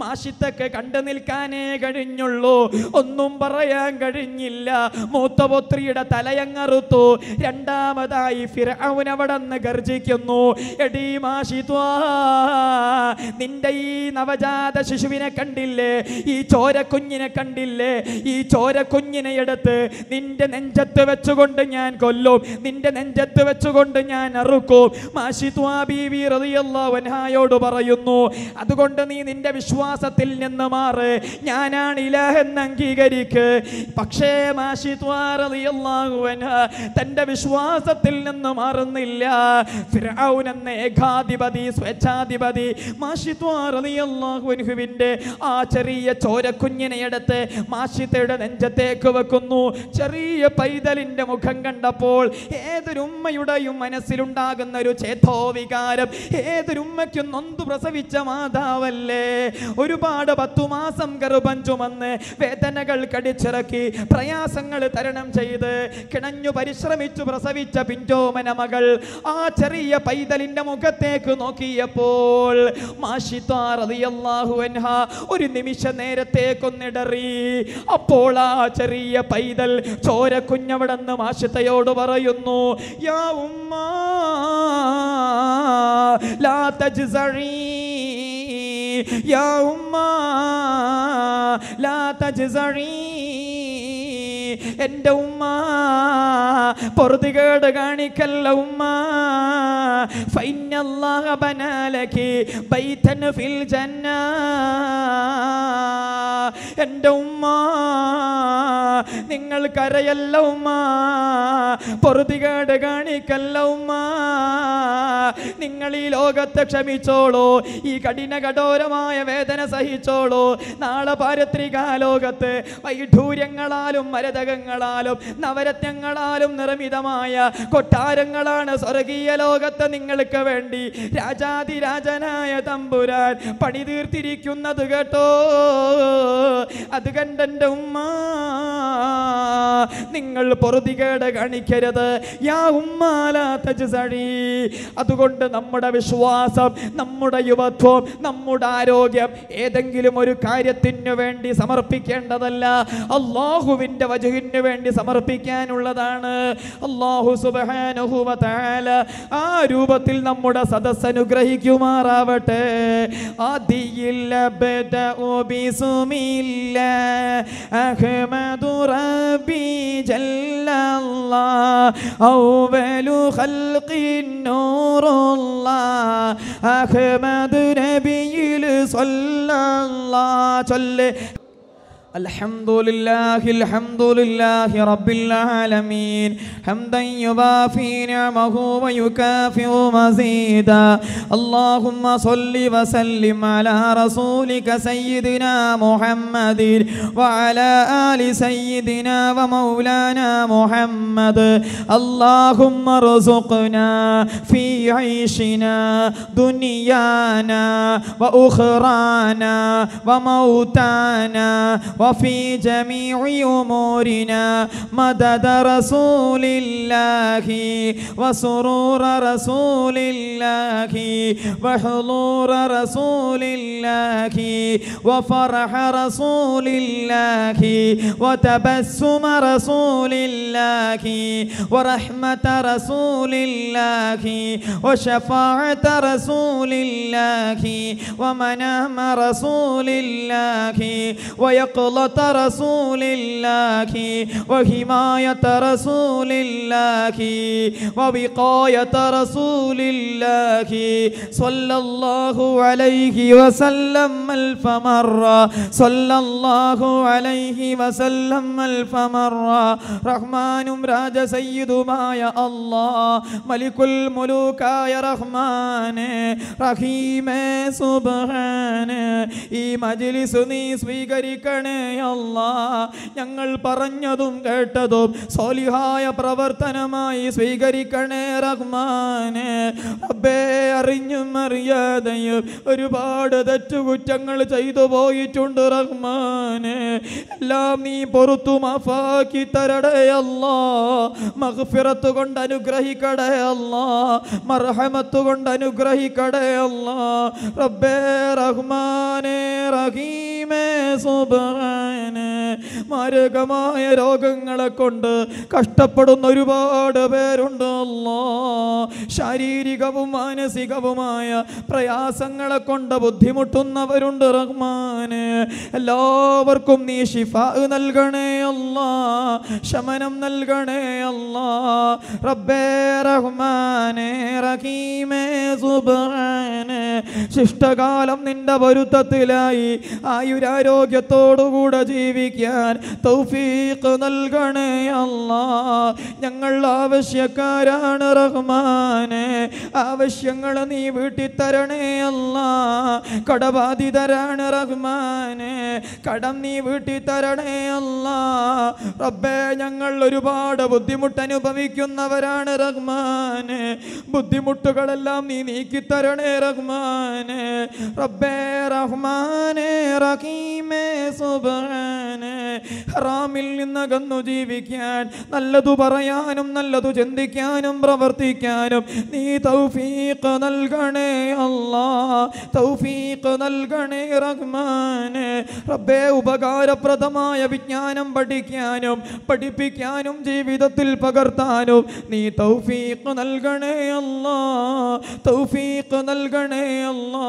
മാഷിത്തക്ക് കണ്ടു നിൽക്കാനേ കഴിഞ്ഞുള്ളൂ ഒന്നും പറയാൻ കഴിഞ്ഞില്ല മൂത്ത പുത്രിയുടെ തലയങ്ങറുത്തു രണ്ടാമതായി ഫിറവൻ അവിടെ നിന്ന് ഗർജിക്കുന്നു എടീ മാഷിത്വാ നിന്റെ ഈ നവജാത ശിശുവിനെ കണ്ടില്ലേ ഈ ചോര കുഞ്ഞിനെ കണ്ടില്ലേ ഈ ചോര കുഞ്ഞിനെ എടുത്ത് നിന്റെ നെഞ്ചത്ത് വെച്ചുകൊണ്ട് ഞാൻ കൊല്ലും നിന്റെ നെഞ്ചത്ത് വെച്ചുകൊണ്ട് ഞാൻ അറുക്കും മാഷിത്വാബിവിറിയല്ലാവൻഹായോട് പറയുന്നു അതുകൊണ്ട് നീ നിന്റെ വിശ്വാസത്തിൽ നിന്ന് മാറ് ഞാനാണ് ഇലഹെന്ന് അംഗീകരിക്ക് പക്ഷേ മാഷിത്വാറിയല്ലാവൻഹ തന്റെ വിശ്വാസത്തിൽ നിന്ന് മാറുന്നില്ല എന്ന ഏകാധിപതി സ്വേച്ഛാധിപതി മാഷിത്വാറിയല്ലാഹുവിൻ്റെ ആ ചെറിയ ചോരക്കുഞ്ഞിനെ എടുത്ത് മാഷിത്തയുടെ നെഞ്ചത്തേക്ക് വെക്കുന്നു ചെറിയ പൈതലിൻ്റെ മുഖം കണ്ടപ്പോൾ ഏതൊരുമ്മയുടെയും മനസ്സിലുണ്ടാകുന്ന ഒരു ചേതോവികാരം ഏതൊരുമ്മയ്ക്കും നൊന്തു പ്രസവിച്ച മാതാവല്ലേ ഒരുപാട് പത്തു മാസം ഗർഭം ചുമന്ന് വേദനകൾ കടിച്ചിറക്കി പ്രയാസങ്ങൾ തരണം ചെയ്ത് കിണഞ്ഞു പരിശ്രമിച്ചു പ്രസവിച്ച പിൻറ്റോമന മകൾ ആ ചെറിയ പൈതലിൻ്റെ മുഖത്തേക്ക് നോക്കിയപ്പോൾ ഒരു നിമിഷ നേരത്തേക്കൊന്നിടറി അപ്പോൾ ആ ചെറിയ പൈതൽ കുഞ്ഞവിടന്ന് മാഷത്തയോട് പറയുന്നു യാ ഉമ്മ ലാ തജ്സഴീ യാ ഉമ്മ ലാ തജ്സഴീ ഉമ്മ കാണിക്കല്ല ഉമ്മ ഫൈനല്ലാഹ ബനാലകി ബൈതൻ ഫിൽ ജന്നാ എൻ്റെ ഉമ്മ നിങ്ങൾ കരയല്ല ഉമ്മ പൊറുതികേട് കാണിക്കല്ല ഉമ്മ നിങ്ങൾ ഈ ലോകത്തെ ക്ഷമിച്ചോളൂ ഈ കഠിന കഠോരമായ വേദന സഹിച്ചോളൂ നാളെ പാരത്രികാലോകത്ത് വൈഢൂര്യങ്ങളാലും മരതകങ്ങളാലും നവരത്നങ്ങളാലും നിർമ്മിതമായ കൊട്ടാരങ്ങളാണ് സ്വർഗീയ ലോകത്ത് നിങ്ങൾക്ക് വേണ്ടി രാജാതിരാജനായ തമ്പുരാൻ പണിതീർത്തിരിക്കുന്നത് കേട്ടോ അത് കണ്ടെൻ്റെ ഉമ്മ നിങ്ങൾ പൊറുതികേട് കാണിക്കരുത് യാ ഉമ്മാലാത്ത ചുസഴി അതുകൊണ്ട് നമ്മുടെ വിശ്വാസം നമ്മുടെ യുവത്വം നമ്മുടെ ആരോഗ്യം ഏതെങ്കിലും ഒരു കാര്യത്തിനു വേണ്ടി സമർപ്പിക്കേണ്ടതല്ല അള്ളാഹുവിൻ്റെ വജുഹിനു വേണ്ടി സമർപ്പിക്കാനുള്ളതാണ് അള്ളാഹു സുബാനുഹുവ ആ രൂപത്തിൽ നമ്മുടെ സദസ് അനുഗ്രഹിക്കുമാറാവട്ടെ അതിയില്ല ഓ ബി സുമി الله أحمد ربي جل الله أول خلق نور الله أحمد نبي صلى الله عليه الحمد لله الحمد لله رب العالمين حمدا يبافي نعمه ويكافئ مزيدا اللهم صل وسلم على رسولك سيدنا محمد وعلى آل سيدنا ومولانا محمد اللهم ارزقنا في عيشنا دنيانا وأخرانا وموتانا و وفي جميع أمورنا مدد رسول الله وسرور رسول الله وحضور رسول الله وفرح رسول الله وتبسم رسول الله ورحمة رسول الله وشفاعة رسول الله ومنام رسول الله ويقوم حوضة رسول الله وحماية رسول الله ووقاية رسول الله صلى الله عليه وسلم ألف مرة صلى الله عليه وسلم ألف مرة رحمن راج ما يا الله ملك الملوك يا رحمن رحيم سبحان ഈ മജ്‌ലിസ് നീ സ്വീകരിക്കണേ ഞങ്ങൾ പറഞ്ഞതും കേട്ടതും സോലിഹായ പ്രവർത്തനമായി സ്വീകരിക്കണേ റഹ്മാനെ അബേ അറിഞ്ഞും അറിയാതെയും ഒരുപാട് തെറ്റുകുറ്റങ്ങൾ ചെയ്തു പോയിട്ടുണ്ട് റഹ്മാനെ എല്ലാം നീ പൊറത്തു മഫാക്കി തരടേ മഹഫിറത്തു കൊണ്ട് അനുഗ്രഹിക്കടേ മർഹമത്തു കൊണ്ട് അനുഗ്രഹിക്കടേ റബ്ബേ റഹ്മാനെ റഹീമേ സുബഹ ഭഗവാന് മാരകമായ രോഗങ്ങളെ കൊണ്ട് കഷ്ടപ്പെടുന്ന ഒരുപാട് പേരുണ്ട് ശാരീരികവും മാനസികവുമായ പ്രയാസങ്ങളെ കൊണ്ട് ബുദ്ധിമുട്ടുന്നവരുണ്ട് റഹ്മാന് എല്ലാവർക്കും നീ ഷിഫ നൽകണേ അല്ല ശമനം നൽകണേ അല്ല റബ്ബേ റഹ്മാനെ റഹീമേ സുബാനെ ശിഷ്ടകാലം നിന്റെ പൊരുത്തത്തിലായി ആയുരാരോഗ്യത്തോടു കൂടെ ജീവിക്കാൻ തൗഫീഖ് നൽകണേ അല്ലാ ഞങ്ങൾ ആവശ്യക്കാരാണ് റഹ്മാനെ ആവശ്യങ്ങൾ നീ വീട്ടിൽ തരണേ അല്ലാ കടബാധിതരാണ് റഹ്മാനെ കടം നീ വീട്ടിൽ തരണേ അല്ലാ റബ്ബേ ഞങ്ങൾ ഒരുപാട് ബുദ്ധിമുട്ട് അനുഭവിക്കുന്നവരാണ് റഹ്മാനെ ബുദ്ധിമുട്ടുകളെല്ലാം നീ നീക്കി തരണേ റഹ്മാനെ റബ്ബേ റഹ്മാനെ റഹീമേ സുബ റബ്ബാനെ ഹറാമിൽ നിന്നകന്നു ജീവിക്കാൻ നല്ലതു പറയാനും നല്ലതു ചിന്തിക്കാനും പ്രവർത്തിക്കാനും നീ തൗഫീഖ് നൽകണേ അല്ലാ തൗഫീഖ് നൽകണേ റഹ്മാനെ റബ്ബേ ഉപകാരപ്രദമായ വിജ്ഞാനം പഠിക്കാനും പഠിപ്പിക്കാനും ജീവിതത്തിൽ പകർത്താനും നീ തൗഫീഖ് നൽകണേ അല്ലാ തൗഫീഖ് നൽകണേ അല്ലാ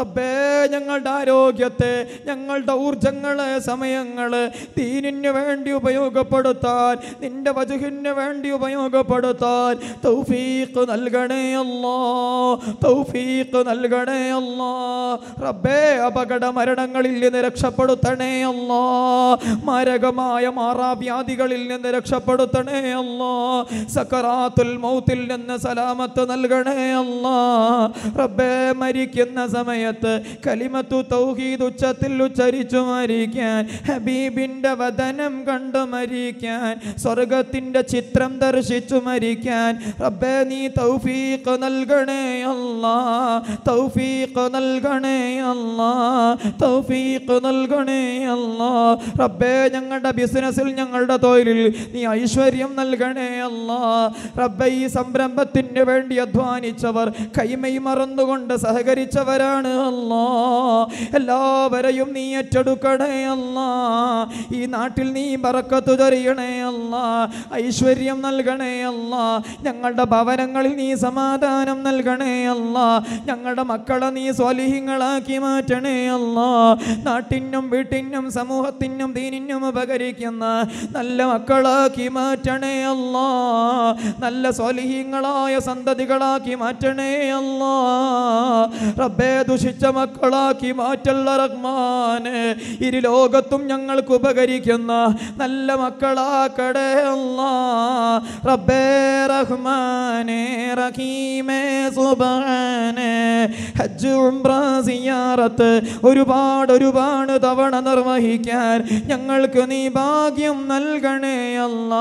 റബ്ബേ ഞങ്ങളുടെ ആരോഗ്യത്തെ ഞങ്ങളുടെ ഊർജങ്ങളെ സമയങ്ങൾ ദീനിന് വേണ്ടി ഉപയോഗപ്പെടുത്താൻ നിന്റെ വജുഹിന് വേണ്ടി ഉപയോഗപ്പെടുത്താൻ തൗഫീഖ് നൽകണേ അല്ലോ തൗഫീഖ് നൽകണേ അല്ലോ റബ്ബേ അപകട മരണങ്ങളിൽ നിന്ന് രക്ഷപ്പെടുത്തണേ അല്ലോ മാരകമായ മാറാവ്യാധികളിൽ നിന്ന് രക്ഷപ്പെടുത്തണേ അല്ലോ സക്കറാത്തുൽ മൗത്തിൽ നിന്ന് സലാമത്ത് നൽകണേ അല്ലോ റബ്ബേ മരിക്കുന്ന സമയത്ത് കലിമത്തു തൗഹീദ് ഉച്ചത്തിൽ ഉച്ചരിച്ചു മരിക്കുക മരിക്കാൻ ഹബീബിൻ്റെ വതനം കണ്ടു മരിക്കാൻ സ്വർഗത്തിൻ്റെ ചിത്രം ദർശിച്ചു മരിക്കാൻ റബ്ബേ നീ തൗഫീഖ് നൽകണേ അല്ലാ തൗഫീഖ് നൽകണേ അല്ലാ തൗഫീഖ് നൽകണേ അല്ലാ റബ്ബേ ഞങ്ങളുടെ ബിസിനസ്സിൽ ഞങ്ങളുടെ തൊഴിലിൽ നീ ഐശ്വര്യം നൽകണേ അല്ലാ റബ്ബേ ഈ സംരംഭത്തിന് വേണ്ടി അധ്വാനിച്ചവർ കൈമൈ മറന്നുകൊണ്ട് സഹകരിച്ചവരാണ് അല്ലാ എല്ലാവരെയും നീ ഏറ്റെടുക്കണേ അല്ലാ ഈ നാട്ടിൽ നീ പറക്കത്തു ചൊരിയണേ അല്ല ഐശ്വര്യം നൽകണേ അല്ല ഞങ്ങളുടെ ഭവനങ്ങളിൽ നീ സമാധാനം നൽകണേ അല്ല ഞങ്ങളുടെ മക്കളെ നീ സ്വലിഹിങ്ങളാക്കി മാറ്റണേ അല്ല നാട്ടിനും വീട്ടിനും സമൂഹത്തിനും ദീനിനും ഉപകരിക്കുന്ന നല്ല മക്കളാക്കി മാറ്റണേ അല്ല നല്ല സ്വലിഹിങ്ങളായ സന്തതികളാക്കി മാറ്റണേ അല്ല റബ്ബേ ദുഷിച്ച മക്കളാക്കി മാറ്റല്ല റഹ്മാനെ ഇരുലോ ലോകത്തും ഞങ്ങൾക്ക് ഉപകരിക്കുന്ന നല്ല മക്കളാക്കടേ റബ്ബേ റഹ്മാനേ റഹീമേ ഹജ്ജ് ഉംറ സിയാറത്ത് ഒരുപാട് ഒരുപാട് തവണ നിർവഹിക്കാൻ ഞങ്ങൾക്ക് നീ ഭാഗ്യം നൽകണേ അല്ല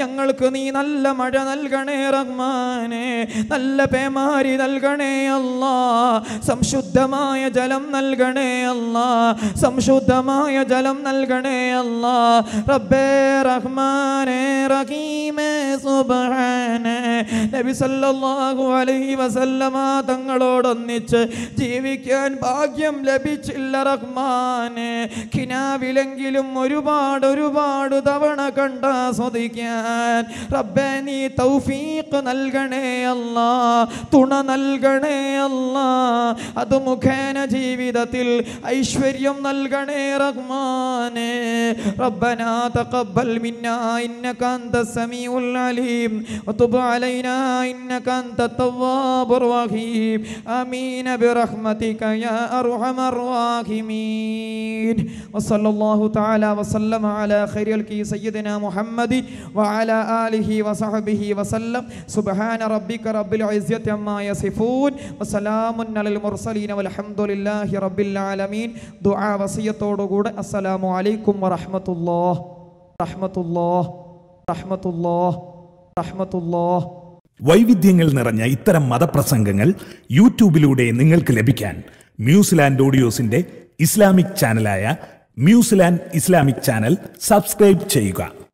ഞങ്ങൾക്ക് നീ നല്ല മഴ നൽകണേ റഹ്മാനെ നല്ല പേമാരി നൽകണേ അല്ല സംശുദ്ധമായ ജലം നൽകണേ അല്ല സംശുദ്ധമായ ശുദ്ധമായ ജലം നൽകണേ അല്ല റബ്ബേ റഹ്മാനേ റഹീമേ സുബ്ഹാനേ നബി സല്ലല്ലാഹു അലൈഹി വസല്ലമ തങ്ങളോടൊന്നിച്ച് ജീവിക്കാൻ ഭാഗ്യം ലഭിച്ചില്ല റഹ്മാനേ കിനാവിലെങ്കിലും ഒരുപാട് ഒരുപാട് തവണ കണ്ട സ്വദിക്കാൻ റബ്ബേ നീ തൗഫീഖ് നൽകണേ അല്ല തുണ നൽകണേ അല്ല അത് മുഖേന ജീവിതത്തിൽ ഐശ്വര്യം നൽകണേ الرحمن ربنا تقبل منا إنك أنت السميع العليم وتب علينا إنك أنت التواب الرحيم آمين برحمتك يا أرحم الراحمين وصلى الله تعالى وسلم على خير الكي سيدنا محمد وعلى آله وصحبه وسلم سبحان ربك رب العزة ما يصفون وسلام على المرسلين والحمد لله رب العالمين دعاء وصية കൂടെ അസ്സലാമു അലൈക്കും വറഹമത്തുല്ലാ റഹ്മത്തുല്ലാ റഹ്മത്തുല്ലാ റഹ്മത്തുല്ലാ വൈവിധ്യങ്ങൾ നിറഞ്ഞ ഇത്തരം മതപ്രസംഗങ്ങൾ യൂട്യൂബിലൂടെ നിങ്ങൾക്ക് ലഭിക്കാൻ ന്യൂസിലാൻഡ് ഓഡിയോസിന്റെ ഇസ്ലാമിക് ചാനലായ ന്യൂസിലാൻഡ് ഇസ്ലാമിക് ചാനൽ സബ്സ്ക്രൈബ് ചെയ്യുക